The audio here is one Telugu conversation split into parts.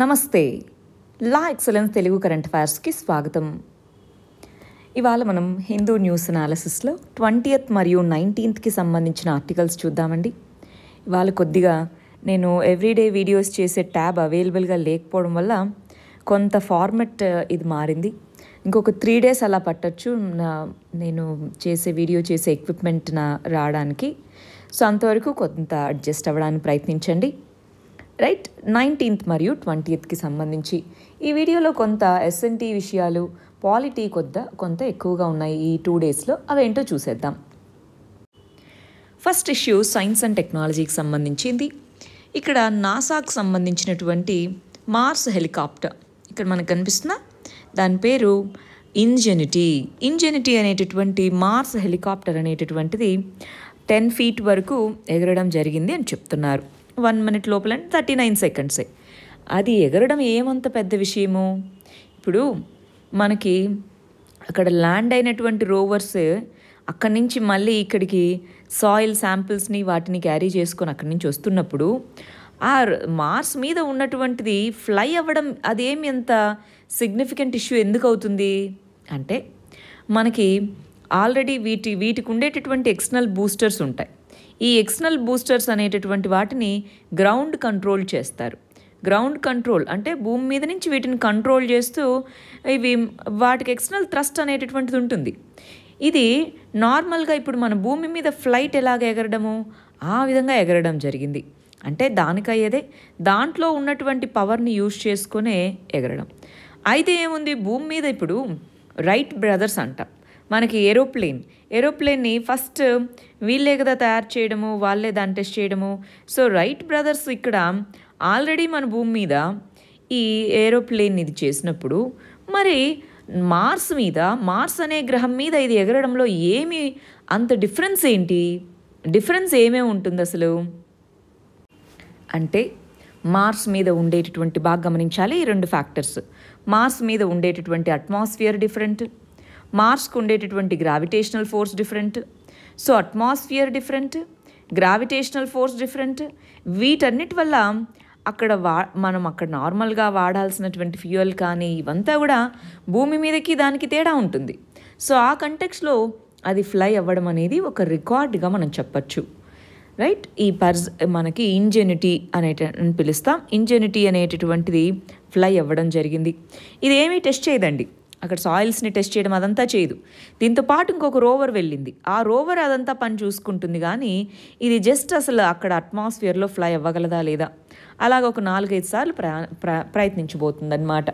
నమస్తే లా ఎక్సలెన్స్ తెలుగు కరెంట్ అఫైర్స్కి స్వాగతం ఇవాళ మనం హిందూ న్యూస్ అనాలిసిస్లో ట్వంటీయత్ మరియు నైన్టీన్త్కి సంబంధించిన ఆర్టికల్స్ చూద్దామండి ఇవాళ కొద్దిగా నేను ఎవ్రీడే వీడియోస్ చేసే ట్యాబ్ అవైలబుల్గా లేకపోవడం వల్ల కొంత ఫార్మెట్ ఇది మారింది ఇంకొక త్రీ డేస్ అలా పట్టచ్చు నా నేను చేసే వీడియో చేసే ఎక్విప్మెంట్ నా రావడానికి సో అంతవరకు కొంత అడ్జస్ట్ అవ్వడానికి ప్రయత్నించండి రైట్ నైన్టీన్త్ మరియు ట్వంటీత్కి సంబంధించి ఈ వీడియోలో కొంత ఎస్ఎన్టీ విషయాలు పాలిటీ కొద్ద కొంత ఎక్కువగా ఉన్నాయి ఈ టూ డేస్లో అవేంటో చూసేద్దాం ఫస్ట్ ఇష్యూ సైన్స్ అండ్ టెక్నాలజీకి సంబంధించింది ఇక్కడ నాసాకు సంబంధించినటువంటి మార్స్ హెలికాప్టర్ ఇక్కడ మనకు కనిపిస్తున్న దాని పేరు ఇంజెనిటీ ఇంజెనిటీ అనేటటువంటి మార్స్ హెలికాప్టర్ అనేటటువంటిది టెన్ ఫీట్ వరకు ఎగరడం జరిగింది అని చెప్తున్నారు వన్ మినిట్ లోపల థర్టీ నైన్ సెకండ్సే అది ఎగరడం ఏమంత పెద్ద విషయము ఇప్పుడు మనకి అక్కడ ల్యాండ్ అయినటువంటి రోవర్స్ అక్కడి నుంచి మళ్ళీ ఇక్కడికి సాయిల్ శాంపిల్స్ని వాటిని క్యారీ చేసుకొని అక్కడి నుంచి వస్తున్నప్పుడు ఆ మార్స్ మీద ఉన్నటువంటిది ఫ్లై అవ్వడం అదేమి ఎంత సిగ్నిఫికెంట్ ఇష్యూ ఎందుకు అవుతుంది అంటే మనకి ఆల్రెడీ వీటి వీటికి ఉండేటటువంటి ఎక్స్టర్నల్ బూస్టర్స్ ఉంటాయి ఈ ఎక్స్టర్నల్ బూస్టర్స్ అనేటటువంటి వాటిని గ్రౌండ్ కంట్రోల్ చేస్తారు గ్రౌండ్ కంట్రోల్ అంటే భూమి మీద నుంచి వీటిని కంట్రోల్ చేస్తూ ఇవి వాటికి ఎక్స్టర్నల్ థ్రస్ట్ అనేటటువంటిది ఉంటుంది ఇది నార్మల్గా ఇప్పుడు మన భూమి మీద ఫ్లైట్ ఎలాగ ఎగరడము ఆ విధంగా ఎగరడం జరిగింది అంటే దానికయ్యేదే దాంట్లో ఉన్నటువంటి పవర్ని యూజ్ చేసుకునే ఎగరడం అయితే ఏముంది భూమి మీద ఇప్పుడు రైట్ బ్రదర్స్ అంట మనకి ఏరోప్లేన్ ఏరోప్లేన్ని ఫస్ట్ వీళ్ళే కదా తయారు చేయడము వాళ్ళే దాన్ని టెస్ట్ చేయడము సో రైట్ బ్రదర్స్ ఇక్కడ ఆల్రెడీ మన భూమి మీద ఈ ఏరోప్లేన్ ఇది చేసినప్పుడు మరి మార్స్ మీద మార్స్ అనే గ్రహం మీద ఇది ఎగరడంలో ఏమి అంత డిఫరెన్స్ ఏంటి డిఫరెన్స్ ఏమే ఉంటుంది అసలు అంటే మార్స్ మీద ఉండేటటువంటి బాగా గమనించాలి ఈ రెండు ఫ్యాక్టర్స్ మార్స్ మీద ఉండేటటువంటి అట్మాస్ఫియర్ డిఫరెంట్ మార్స్కు ఉండేటటువంటి gravitational force different so atmosphere different gravitational force different వీటన్నిటి వల్ల అక్కడ వా మనం అక్కడ నార్మల్గా వాడాల్సినటువంటి ఫ్యూయల్ కానీ ఇవంతా కూడా భూమి మీదకి దానికి తేడా ఉంటుంది సో ఆ కంటెక్స్లో అది ఫ్లై అవ్వడం అనేది ఒక రికార్డ్గా మనం చెప్పచ్చు రైట్ ఈ పర్జ్ మనకి ఇంజెనిటీ అనే పిలుస్తాం ఇంజెనిటీ అనేటటువంటిది ఫ్లై అవ్వడం జరిగింది ఇది ఏమీ టెస్ట్ చేయదండి అక్కడ సాయిల్స్ని టెస్ట్ చేయడం అదంతా చేయదు దీంతో పాటు ఇంకొక రోవర్ వెళ్ళింది ఆ రోవర్ అదంతా పని చూసుకుంటుంది కానీ ఇది జస్ట్ అసలు అక్కడ అట్మాస్ఫియర్లో ఫ్లై అవ్వగలదా లేదా అలాగ ఒక నాలుగైదు సార్లు ప్రయత్నించబోతుంది ప్రయత్నించబోతుందన్నమాట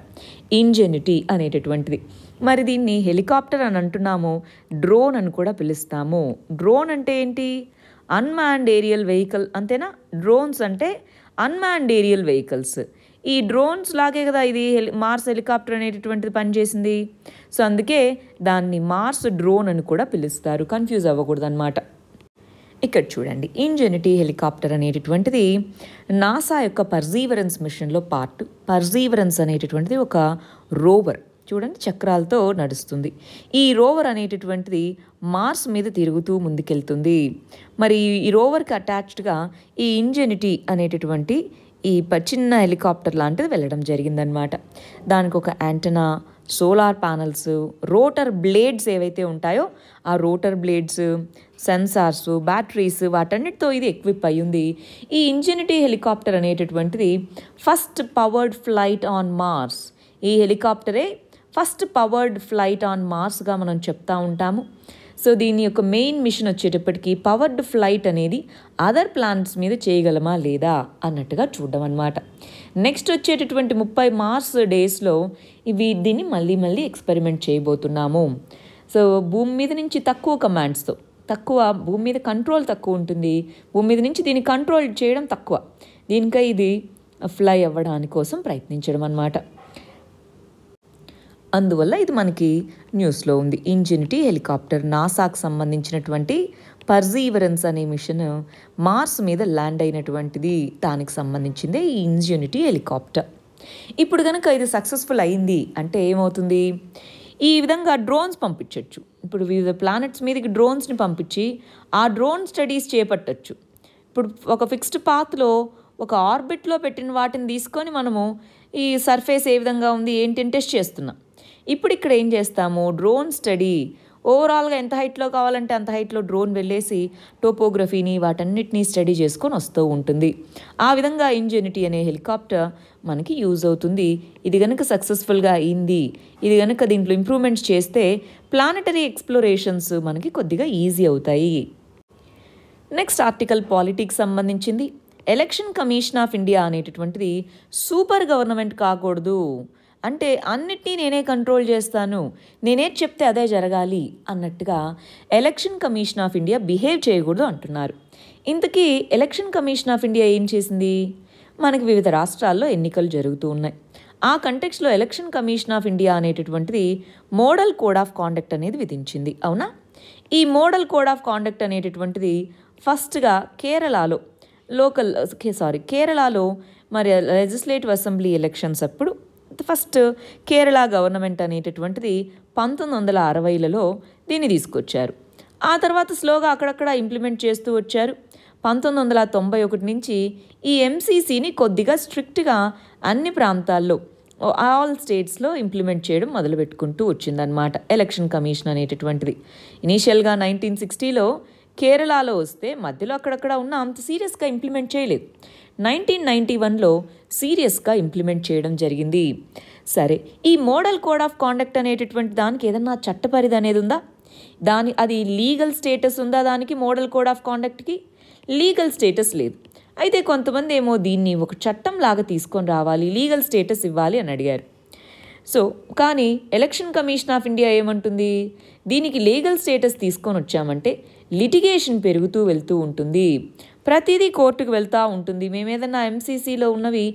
ఇంజెనిటీ అనేటటువంటిది మరి దీన్ని హెలికాప్టర్ అని అంటున్నాము డ్రోన్ అని కూడా పిలుస్తాము డ్రోన్ అంటే ఏంటి అన్మాన్డ్ ఏరియల్ వెహికల్ అంతేనా డ్రోన్స్ అంటే అన్మాన్డ్ ఏరియల్ వెహికల్స్ ఈ డ్రోన్స్ లాగే కదా ఇది మార్స్ హెలికాప్టర్ అనేటటువంటిది పనిచేసింది సో అందుకే దాన్ని మార్స్ డ్రోన్ అని కూడా పిలుస్తారు కన్ఫ్యూజ్ అవ్వకూడదు అనమాట ఇక్కడ చూడండి ఇంజెనిటీ హెలికాప్టర్ అనేటటువంటిది నాసా యొక్క పర్జీవరెన్స్ మిషన్లో పార్ట్ పర్జీవరెన్స్ అనేటటువంటిది ఒక రోవర్ చూడండి చక్రాలతో నడుస్తుంది ఈ రోవర్ అనేటటువంటిది మార్స్ మీద తిరుగుతూ ముందుకెళ్తుంది మరి ఈ రోవర్కి అటాచ్డ్గా ఈ ఇంజెనిటీ అనేటటువంటి ఈ చిన్న హెలికాప్టర్ లాంటిది వెళ్ళడం జరిగిందనమాట దానికి ఒక antenna solar panels rotor blades ఏవైతే ఉంటాయో ఆ రోటర్ బ్లేడ్స్ సెన్సార్స్ బ్యాటరీస్ వాటన్నిటితో ఇది ఎక్విప్ అయ్యింది ఈ ఇంజనిటీ హెలికాప్టర్ అనేటటువంటిది first powered flight on Mars ఈ హెలికాప్టరే ఫస్ట్ పవర్డ్ ఫ్లైట్ ఆన్ మార్స్గా మనం చెప్తా ఉంటాము సో దీని యొక్క మెయిన్ మిషన్ వచ్చేటప్పటికి పవర్డ్ ఫ్లైట్ అనేది అదర్ ప్లానెట్స్ మీద చేయగలమా లేదా అన్నట్టుగా చూడడం అనమాట నెక్స్ట్ వచ్చేటటువంటి ముప్పై మార్స్ డేస్లో ఇవి దీన్ని మళ్ళీ మళ్ళీ ఎక్స్పెరిమెంట్ చేయబోతున్నాము సో భూమి మీద నుంచి తక్కువ కమాండ్స్తో తక్కువ భూమి మీద కంట్రోల్ తక్కువ ఉంటుంది భూమి మీద నుంచి దీన్ని కంట్రోల్ చేయడం తక్కువ దీనికై ఇది ఫ్లై అవ్వడానికి కోసం ప్రయత్నించడం అనమాట అందువల్ల ఇది మనకి న్యూస్లో ఉంది ఇంజెనిటీ హెలికాప్టర్ నాసాకు సంబంధించినటువంటి పర్జీవరెన్స్ అనే మిషన్ మార్స్ మీద ల్యాండ్ అయినటువంటిది దానికి సంబంధించిందే ఈ ఇంజెనిటీ హెలికాప్టర్ ఇప్పుడు కనుక ఇది సక్సెస్ఫుల్ అయింది అంటే ఏమవుతుంది ఈ విధంగా డ్రోన్స్ పంపించవచ్చు ఇప్పుడు వివిధ ప్లానెట్స్ మీదకి డ్రోన్స్ని పంపించి ఆ డ్రోన్ స్టడీస్ చేపట్టచ్చు ఇప్పుడు ఒక ఫిక్స్డ్ పాత్లో ఒక ఆర్బిట్లో పెట్టిన వాటిని తీసుకొని మనము ఈ సర్ఫేస్ ఏ విధంగా ఉంది ఏంటి టెస్ట్ చేస్తున్నాం ఇప్పుడు ఇక్కడ ఏం చేస్తాము డ్రోన్ స్టడీ ఓవరాల్గా ఎంత హైట్లో కావాలంటే అంత హైట్లో డ్రోన్ వెళ్ళేసి టోపోగ్రఫీని వాటన్నిటినీ స్టడీ చేసుకొని వస్తూ ఉంటుంది ఆ విధంగా ఇంజెనిటీ అనే హెలికాప్టర్ మనకి యూజ్ అవుతుంది ఇది కనుక సక్సెస్ఫుల్గా అయింది ఇది కనుక దీంట్లో ఇంప్రూవ్మెంట్స్ చేస్తే ప్లానటరీ ఎక్స్ప్లోరేషన్స్ మనకి కొద్దిగా ఈజీ అవుతాయి నెక్స్ట్ ఆర్టికల్ పాలిటిక్స్ సంబంధించింది ఎలక్షన్ కమిషన్ ఆఫ్ ఇండియా అనేటటువంటిది సూపర్ గవర్నమెంట్ కాకూడదు అంటే అన్నిటినీ నేనే కంట్రోల్ చేస్తాను నేనే చెప్తే అదే జరగాలి అన్నట్టుగా election commission of India behave చేయకూడదు అంటున్నారు ఇంతకీ ఎలక్షన్ కమిషన్ ఆఫ్ ఇండియా ఏం చేసింది మనకి వివిధ రాష్ట్రాల్లో ఎన్నికలు జరుగుతూ ఉన్నాయి ఆ కంటెక్స్లో ఎలక్షన్ కమిషన్ ఆఫ్ ఇండియా అనేటటువంటిది మోడల్ కోడ్ ఆఫ్ కాండక్ట్ అనేది విధించింది అవునా ఈ మోడల్ కోడ్ ఆఫ్ కాండక్ట్ అనేటటువంటిది ఫస్ట్గా కేరళలో లోకల్ సారీ కేరళలో మరి లెజిస్లేటివ్ అసెంబ్లీ ఎలక్షన్స్ అప్పుడు ఫస్ట్ కేరళ గవర్నమెంట్ అనేటటువంటిది పంతొమ్మిది వందల అరవైలలో దీన్ని తీసుకొచ్చారు ఆ తర్వాత స్లోగా అక్కడక్కడ ఇంప్లిమెంట్ చేస్తూ వచ్చారు పంతొమ్మిది వందల తొంభై ఒకటి నుంచి ఈ ఎంసీసీని కొద్దిగా స్ట్రిక్ట్గా అన్ని ప్రాంతాల్లో ఆల్ స్టేట్స్లో ఇంప్లిమెంట్ చేయడం మొదలుపెట్టుకుంటూ వచ్చిందనమాట ఎలక్షన్ కమిషన్ అనేటటువంటిది ఇనీషియల్గా నైన్టీన్ సిక్స్టీలో కేరళలో వస్తే మధ్యలో అక్కడక్కడ ఉన్న అంత సీరియస్గా ఇంప్లిమెంట్ చేయలేదు నైన్టీన్ నైంటీ వన్లో సీరియస్గా ఇంప్లిమెంట్ చేయడం జరిగింది సరే ఈ మోడల్ కోడ్ ఆఫ్ కాండక్ట్ అనేటటువంటి దానికి ఏదన్నా చట్టపరిధి అనేది ఉందా దాని అది లీగల్ స్టేటస్ ఉందా దానికి మోడల్ కోడ్ ఆఫ్ కాండక్ట్కి లీగల్ స్టేటస్ లేదు అయితే కొంతమంది ఏమో దీన్ని ఒక చట్టం లాగా తీసుకొని రావాలి లీగల్ స్టేటస్ ఇవ్వాలి అని అడిగారు సో కానీ ఎలక్షన్ కమిషన్ ఆఫ్ ఇండియా ఏమంటుంది దీనికి లీగల్ స్టేటస్ తీసుకొని వచ్చామంటే లిటిగేషన్ పెరుగుతూ వెళ్తూ ఉంటుంది ప్రతిదీ కోర్టుకు వెళ్తూ ఉంటుంది మేము ఏదన్నా ఎంసీసీలో ఉన్నవి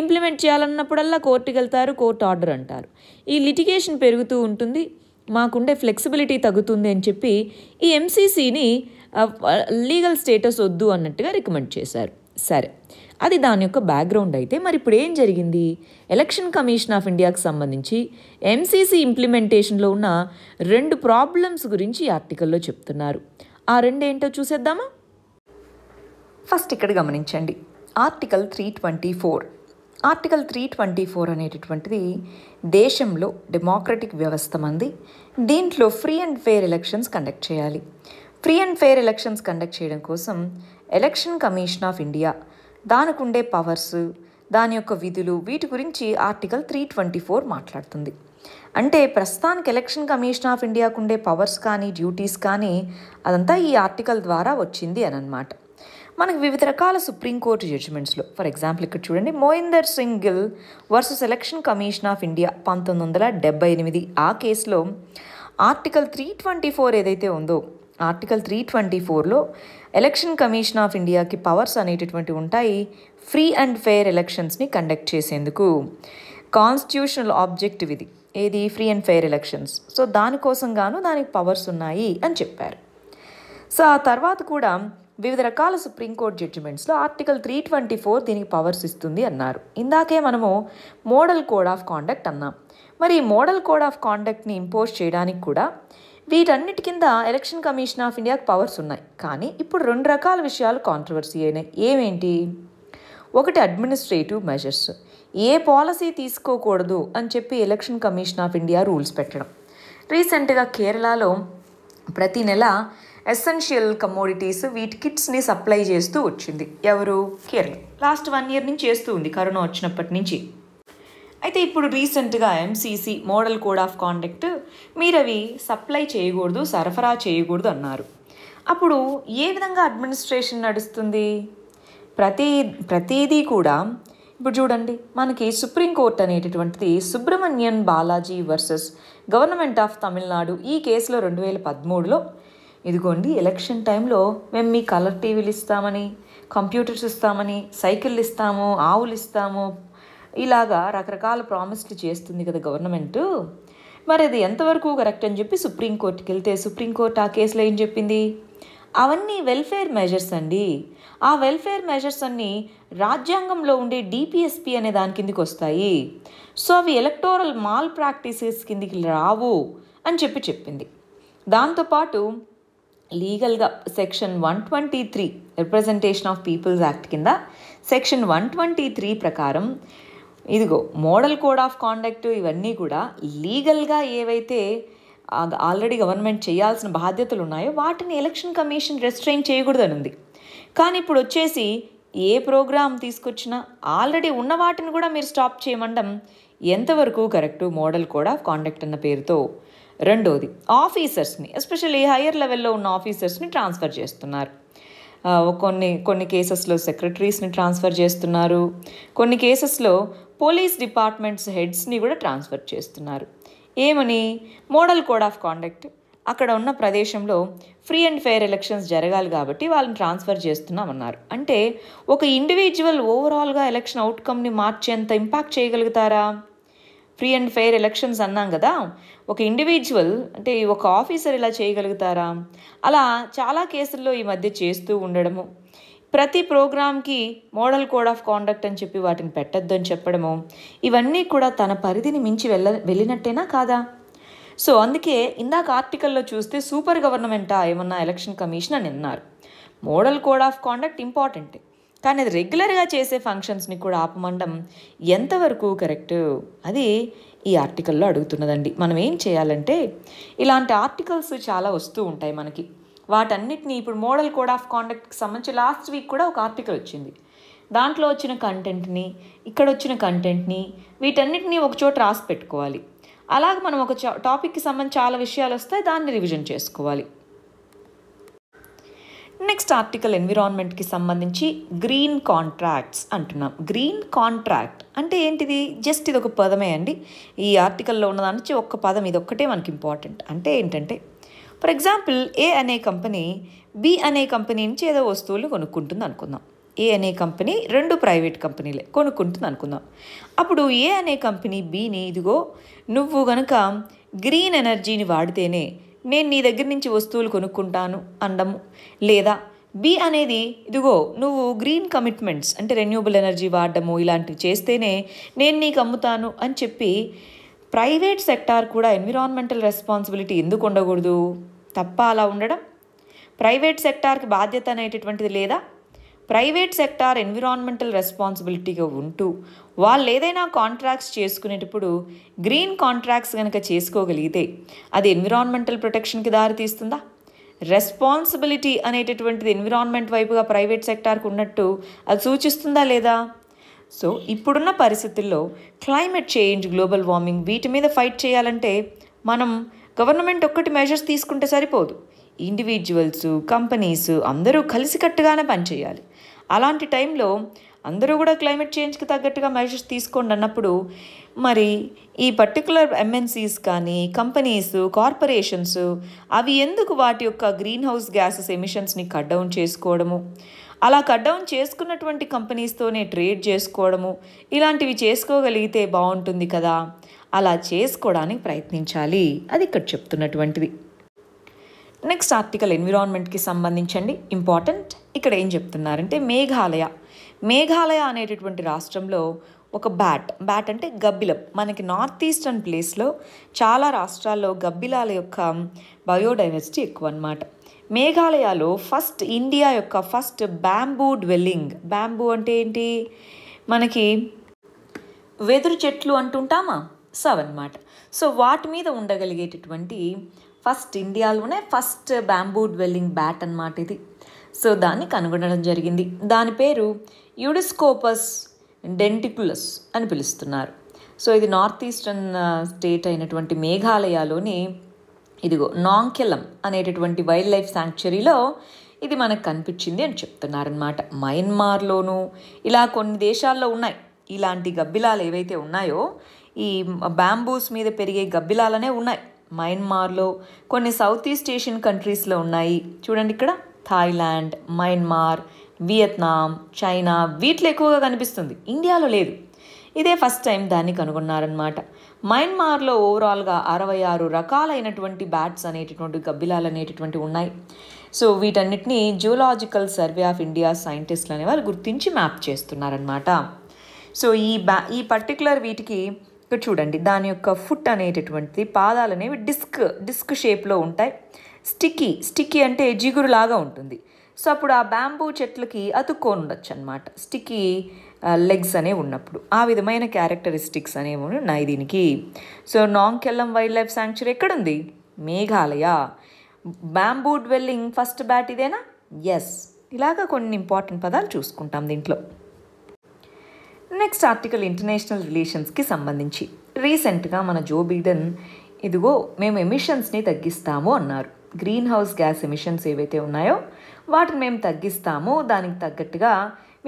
ఇంప్లిమెంట్ చేయాలన్నప్పుడల్లా కోర్టుకు వెళ్తారు కోర్టు ఆర్డర్ అంటారు ఈ లిటిగేషన్ పెరుగుతూ ఉంటుంది మాకుండే ఫ్లెక్సిబిలిటీ తగ్గుతుంది అని చెప్పి ఈ ఎంసీసీని లీగల్ స్టేటస్ వద్దు అన్నట్టుగా రికమెండ్ చేశారు సరే అది దాని యొక్క బ్యాక్గ్రౌండ్ అయితే మరి ఇప్పుడు ఏం జరిగింది ఎలక్షన్ కమిషన్ ఆఫ్ ఇండియాకు సంబంధించి ఎంసీసీ ఇంప్లిమెంటేషన్లో ఉన్న రెండు ప్రాబ్లమ్స్ గురించి ఆర్టికల్లో చెప్తున్నారు ఆ రెండు ఏంటో చూసేద్దామా ఫస్ట్ ఇక్కడ గమనించండి article three twenty four article three twenty four అనేటటువంటిది దేశంలో డెమోక్రటిక్ వ్యవస్థ మంది దీంట్లో free and fair elections conduct చేయాలి free and fair elections conduct చేయడం కోసం ఎలక్షన్ కమిషన్ ఆఫ్ ఇండియా దానికి ఉండే పవర్స్ దాని యొక్క విధులు వీటి గురించి ఆర్టికల్ త్రీ ట్వంటీ ఫోర్ మాట్లాడుతుంది అంటే ప్రస్తుతానికి ఎలక్షన్ కమిషన్ ఆఫ్ ఇండియాకు ఉండే పవర్స్ కానీ డ్యూటీస్ కానీ అదంతా ఈ ఆర్టికల్ ద్వారా వచ్చింది అని అనమాట మనకు వివిధ రకాల సుప్రీంకోర్టు జడ్జిమెంట్స్లో ఫర్ ఎగ్జాంపుల్ ఇక్కడ చూడండి మోయిందర్ సింగిల్ versus election commission of India పంతొమ్మిది వందల డెబ్బై ఎనిమిది ఆ కేసులో ఆర్టికల్ త్రీ ట్వంటీ ఫోర్ ఏదైతే ఉందో ఆర్టికల్ త్రీ ట్వంటీ ఫోర్లో ఎలక్షన్ కమిషన్ ఆఫ్ ఇండియాకి పవర్స్ అనేటటువంటి ఉంటాయి ఫ్రీ అండ్ ఫెయిర్ ఎలక్షన్స్ని కండక్ట్ చేసేందుకు కాన్స్టిట్యూషనల్ ఆబ్జెక్టివ్ ఇది ఏది free and fair elections so దానికోసం గాను దానికి పవర్స్ ఉన్నాయి అని చెప్పారు సో ఆ తర్వాత కూడా వివిధ రకాల సుప్రీంకోర్టు జడ్జిమెంట్స్లో ఆర్టికల్ త్రీ ట్వంటీ ఫోర్ దీనికి పవర్స్ ఇస్తుంది అన్నారు ఇందాకే మనము మోడల్ కోడ్ ఆఫ్ కాండక్ట్ అన్నాం మరి మోడల్ కోడ్ ఆఫ్ కాండక్ట్ని ఇంపోజ్ చేయడానికి కూడా వీటన్నిటి కింద ఎలక్షన్ కమిషన్ ఆఫ్ ఇండియాకి పవర్స్ ఉన్నాయి కానీ ఇప్పుడు రెండు రకాల విషయాలు కాంట్రవర్సీ అయినాయి ఏమేంటి ఒకటి అడ్మినిస్ట్రేటివ్ మెజర్స్ ఏ పాలసీ తీసుకోకూడదు అని చెప్పి election commission of India rules పెట్టడం రీసెంట్గా కేరళలో ప్రతి నెల ఎసెన్షియల్ కమోడిటీస్ వీటి కిట్స్ని సప్లై చేస్తూ వచ్చింది ఎవరు కేరళ లాస్ట్ వన్ ఇయర్ నుంచి చేస్తూ ఉంది కరోనా వచ్చినప్పటి నుంచి అయితే ఇప్పుడు రీసెంట్గా MCC model code of conduct మీరు అవి సప్లై చేయకూడదు సరఫరా చేయకూడదు అన్నారు అప్పుడు ఏ విధంగా అడ్మినిస్ట్రేషన్ నడుస్తుంది ప్రతి ప్రతిదీ కూడా ఇప్పుడు చూడండి మనకి సుప్రీంకోర్టు అనేటటువంటిది Subrahmanyan Balaji versus government of Tamil Nadu ఈ కేసులో రెండు వేల పదమూడులో ఇదిగోండి ఎలక్షన్ టైంలో మేము మీ కలర్ టీవీలు ఇస్తామని కంప్యూటర్స్ ఇస్తామని సైకిళ్ళు ఇస్తాము ఆవులు ఇస్తాము ఇలాగా రకరకాల ప్రామిస్లు చేస్తుంది కదా గవర్నమెంట్ మరి అది ఎంతవరకు కరెక్ట్ అని చెప్పి సుప్రీంకోర్టుకి వెళ్తే సుప్రీంకోర్టు ఆ కేసులో ఏం చెప్పింది అవన్నీ వెల్ఫేర్ మెజర్స్ అండి ఆ వెల్ఫేర్ మెజర్స్ అన్నీ రాజ్యాంగంలో ఉండే డిపిఎస్పి అనే దాని కిందికి వస్తాయి సో అవి ఎలక్టోరల్ మాల్ ప్రాక్టీసెస్ కిందికి రావు అని చెప్పి చెప్పింది దాంతోపాటు లీగల్గా section one twenty three representation of people's act కింద సెక్షన్ వన్ ట్వంటీ త్రీ ప్రకారం ఇదిగో మోడల్ కోడ్ ఆఫ్ కాండక్ట్ ఇవన్నీ కూడా లీగల్గా ఏవైతే ఆల్రెడీ గవర్నమెంట్ చేయాల్సిన బాధ్యతలు ఉన్నాయో వాటిని ఎలక్షన్ కమిషన్ రెస్ట్రైన్ చేయకూడదని ఉంది కానీ ఇప్పుడు వచ్చేసి ఏ ప్రోగ్రామ్ తీసుకొచ్చినా ఆల్రెడీ ఉన్న వాటిని కూడా మీరు స్టాప్ చేయమండం ఎంతవరకు correct model code of conduct అన్న పేరుతో రెండోది ఆఫీసర్స్ని ఎస్పెషల్లీ హయ్యర్ లెవెల్లో ఉన్న ఆఫీసర్స్ని ట్రాన్స్ఫర్ చేస్తున్నారు కొన్ని కొన్ని కేసెస్లో సెక్రటరీస్ని ట్రాన్స్ఫర్ చేస్తున్నారు కొన్ని కేసెస్లో పోలీస్ డిపార్ట్మెంట్స్ హెడ్స్ని కూడా ట్రాన్స్ఫర్ చేస్తున్నారు ఏమని మోడల్ కోడ్ ఆఫ్ కాండక్ట్ అక్కడ ఉన్న ప్రదేశంలో ఫ్రీ అండ్ ఫెయిర్ ఎలక్షన్స్ జరగాలి కాబట్టి వాళ్ళని ట్రాన్స్ఫర్ చేస్తున్నామన్నారు అంటే ఒక ఇండివిజువల్ ఓవరాల్గా ఎలక్షన్ అవుట్కమ్ని మార్చేంత ఇంపాక్ట్ చేయగలుగుతారా ఫ్రీ అండ్ ఫెయిర్ ఎలక్షన్స్ అన్నాం కదా ఒక ఇండివిజువల్ అంటే ఒక ఆఫీసర్ ఇలా చేయగలుగుతారా అలా చాలా కేసుల్లో ఈ మధ్య చేస్తూ ఉండడము ప్రతి ప్రోగ్రామ్కి మోడల్ కోడ్ ఆఫ్ కాండక్ట్ అని చెప్పి వాటిని పెట్టద్దు అని చెప్పడము ఇవన్నీ కూడా తన పరిధిని మించి వెళ్ళ వెళ్ళినట్టేనా కాదా సో అందుకే ఇందాక ఆర్టికల్లో చూస్తే సూపర్ గవర్నమెంటా ఏమన్నా ఎలక్షన్ కమిషన్ అని అన్నారు మోడల్ కోడ్ ఆఫ్ కాండక్ట్ ఇంపార్టెంటే కానీ అది రెగ్యులర్గా చేసే ఫంక్షన్స్ని కూడా ఆపమండం ఎంతవరకు కరెక్ట్ అది ఈ ఆర్టికల్లో అడుగుతున్నదండి మనం ఏం చేయాలంటే ఇలాంటి ఆర్టికల్స్ చాలా వస్తూ ఉంటాయి మనకి వాటన్నిటిని ఇప్పుడు మోడల్ కోడ్ ఆఫ్ కాండక్ట్కి సంబంధించి లాస్ట్ వీక్ కూడా ఒక ఆర్టికల్ వచ్చింది దాంట్లో వచ్చిన కంటెంట్ని ఇక్కడ వచ్చిన కంటెంట్ని వీటన్నిటిని ఒకచోట రాసి పెట్టుకోవాలి అలాగ మనం ఒక టాపిక్కి సంబంధించి చాలా విషయాలు వస్తాయి దాన్ని రివిజన్ చేసుకోవాలి నెక్స్ట్ ఆర్టికల్ ఎన్విరాన్మెంట్కి సంబంధించి గ్రీన్ కాంట్రాక్ట్స్ అంటున్నాం గ్రీన్ కాంట్రాక్ట్ అంటే ఏంటిది జస్ట్ ఇది ఒక పదమే అండి ఈ ఆర్టికల్లో ఉన్న దాని ఒక్క పదం ఇది ఒక్కటే మనకి ఇంపార్టెంట్ అంటే ఏంటంటే ఫర్ ఎగ్జాంపుల్ ఏ అనే కంపెనీ బి అనే కంపెనీ నుంచి ఏదో వస్తువులు కొనుక్కుంటుంది అనుకుందాం ఏ అనే కంపెనీ రెండు ప్రైవేట్ కంపెనీలే కొనుక్కుంటుంది అనుకుందాం అప్పుడు ఏ అనే కంపెనీ బీని ఇదిగో నువ్వు గనక గ్రీన్ ఎనర్జీని వాడితేనే నేను నీ దగ్గర నుంచి వస్తువులు కొనుక్కుంటాను అనడము లేదా బి అనేది ఇదిగో నువ్వు గ్రీన్ కమిట్మెంట్స్ అంటే రెన్యూబుల్ ఎనర్జీ వాడడము ఇలాంటివి చేస్తేనే నేను నీకు అమ్ముతాను అని చెప్పి ప్రైవేట్ సెక్టార్ కూడా ఎన్విరాన్మెంటల్ రెస్పాన్సిబిలిటీ ఎందుకు ఉండకూడదు తప్ప అలా ఉండడం ప్రైవేట్ సెక్టార్కి బాధ్యత అనేటటువంటిది లేదా ప్రైవేట్ సెక్టార్ ఎన్విరాన్మెంటల్ రెస్పాన్సిబిలిటీగా ఉంటూ వాళ్ళు ఏదైనా కాంట్రాక్ట్స్ చేసుకునేటప్పుడు గ్రీన్ కాంట్రాక్ట్స్ కనుక చేసుకోగలిగితే అది ఎన్విరాన్మెంటల్ ప్రొటెక్షన్కి దారితీస్తుందా రెస్పాన్సిబిలిటీ అనేటటువంటిది ఎన్విరాన్మెంట్ వైపుగా ప్రైవేట్ సెక్టార్కి ఉన్నట్టు అది సూచిస్తుందా లేదా సో ఇప్పుడున్న పరిస్థితుల్లో క్లైమేట్ చేంజ్ గ్లోబల్ వార్మింగ్ వీటి మీద ఫైట్ చేయాలంటే మనం గవర్నమెంట్ ఒక్కటి మెజర్స్ తీసుకుంటే సరిపోదు ఇండివిజువల్స్ కంపెనీస్ అందరూ కలిసికట్టుగానే పనిచేయాలి అలాంటి టైంలో అందరూ కూడా క్లైమేట్ చేంజ్కి తగ్గట్టుగా మెజర్స్ తీసుకోండి అన్నప్పుడు మరి ఈ పర్టికులర్ ఎంఎన్సీస్ కానీ కంపెనీస్ కార్పొరేషన్స్ అవి ఎందుకు వాటి యొక్క గ్రీన్ హౌస్ గ్యాసెస్ ఎమిషన్స్ని కట్ డౌన్ చేసుకోవడము అలా కట్ డౌన్ చేసుకున్నటువంటి కంపెనీస్తోనే ట్రేడ్ చేసుకోవడము ఇలాంటివి చేసుకోగలిగితే బాగుంటుంది కదా అలా చేసుకోవడానికి ప్రయత్నించాలి అది ఇక్కడ చెప్తున్నటువంటిది నెక్స్ట్ ఆర్టికల్ ఎన్విరాన్మెంట్కి సంబంధించండి ఇంపార్టెంట్ ఇక్కడ ఏం చెప్తున్నారంటే మేఘాలయ మేఘాలయ అనేటటువంటి రాష్ట్రంలో ఒక బ్యాట్ బ్యాట్ అంటే గబ్బిలం మనకి నార్త్ ఈస్టర్న్ ప్లేస్లో చాలా రాష్ట్రాల్లో గబ్బిలాల యొక్క బయోడైవర్సిటీ ఎక్కువ అనమాట మేఘాలయలో ఫస్ట్ ఇండియా యొక్క ఫస్ట్ బ్యాంబూ డ్వెల్లింగ్ బ్యాంబూ అంటే ఏంటి మనకి వెదురు చెట్లు అంటుంటామా సో అనమాట సో వాటి మీద ఉండగలిగేటటువంటి ఫస్ట్ ఇండియాలోనే ఫస్ట్ బ్యాంబూ డ్వెల్లింగ్ బ్యాట్ అనమాట ఇది సో దాన్ని కనుగొనడం జరిగింది దాని పేరు యుడిస్కోపస్ డెంటికులస్ అని పిలుస్తున్నారు సో ఇది నార్త్ ఈస్టర్న్ స్టేట్ అయినటువంటి మేఘాలయలోని ఇదిగో నాంకెలం అనేటటువంటి వైల్డ్ లైఫ్ శాంక్చురీలో ఇది మనకు కనిపించింది అని చెప్తున్నారనమాట మయన్మార్లోను ఇలా కొన్ని దేశాల్లో ఉన్నాయి ఇలాంటి గబ్బిలాలు ఏవైతే ఉన్నాయో ఈ బ్యాంబూస్ మీద పెరిగే గబ్బిలాలనే ఉన్నాయి మయన్మార్లో కొన్ని సౌత్ ఈస్ట్ ఏషియన్ కంట్రీస్లో ఉన్నాయి చూడండి ఇక్కడ థాయిలాండ్ మయన్మార్ వియత్నాం చైనా వీటిలో ఎక్కువగా కనిపిస్తుంది ఇండియాలో లేదు ఇదే ఫస్ట్ టైం దాన్ని కనుగొన్నారనమాట మయన్మార్లో ఓవరాల్గా అరవై ఆరు రకాలైనటువంటి బ్యాట్స్ అనేటటువంటి గబ్బిలాలు అనేటటువంటి ఉన్నాయి సో వీటన్నిటిని జూలాజికల్ సర్వే ఆఫ్ ఇండియా సైంటిస్టులు అనేవారు గుర్తించి మ్యాప్ చేస్తున్నారనమాట సో ఈ బ్యా ఈ పర్టికులర్ వీటికి ఇక్కడ చూడండి దాని యొక్క ఫుట్ అనేటటువంటిది పాదాలు అనేవి డిస్క్ డిస్క్ షేప్లో ఉంటాయి స్టిక్కీ స్టిక్కీ అంటే జిగురు లాగా ఉంటుంది సో అప్పుడు ఆ బ్యాంబూ చెట్లకి అతుక్కొని ఉండొచ్చు అనమాట స్టిక్కీ లెగ్స్ అనేవి ఉన్నప్పుడు ఆ విధమైన క్యారెక్టరిస్టిక్స్ అనేవి ఉన్నాయి దీనికి so Nongkhyllem wild life sanctuary ఎక్కడుంది Meghalaya bamboo dwelling first bat ఇదేనా ఎస్ ఇలాగ కొన్ని ఇంపార్టెంట్ పదాలు చూసుకుంటాం దీంట్లో నెక్స్ట్ ఆర్టికల్ ఇంటర్నేషనల్ రిలేషన్స్కి సంబంధించి రీసెంట్గా మన జో బీడెన్ ఇదిగో మేము ఎమిషన్స్ని తగ్గిస్తాము అన్నారు గ్రీన్ హౌస్ గ్యాస్ ఎమిషన్స్ ఏవైతే ఉన్నాయో వాటిని మేము తగ్గిస్తాము దానికి తగ్గట్టుగా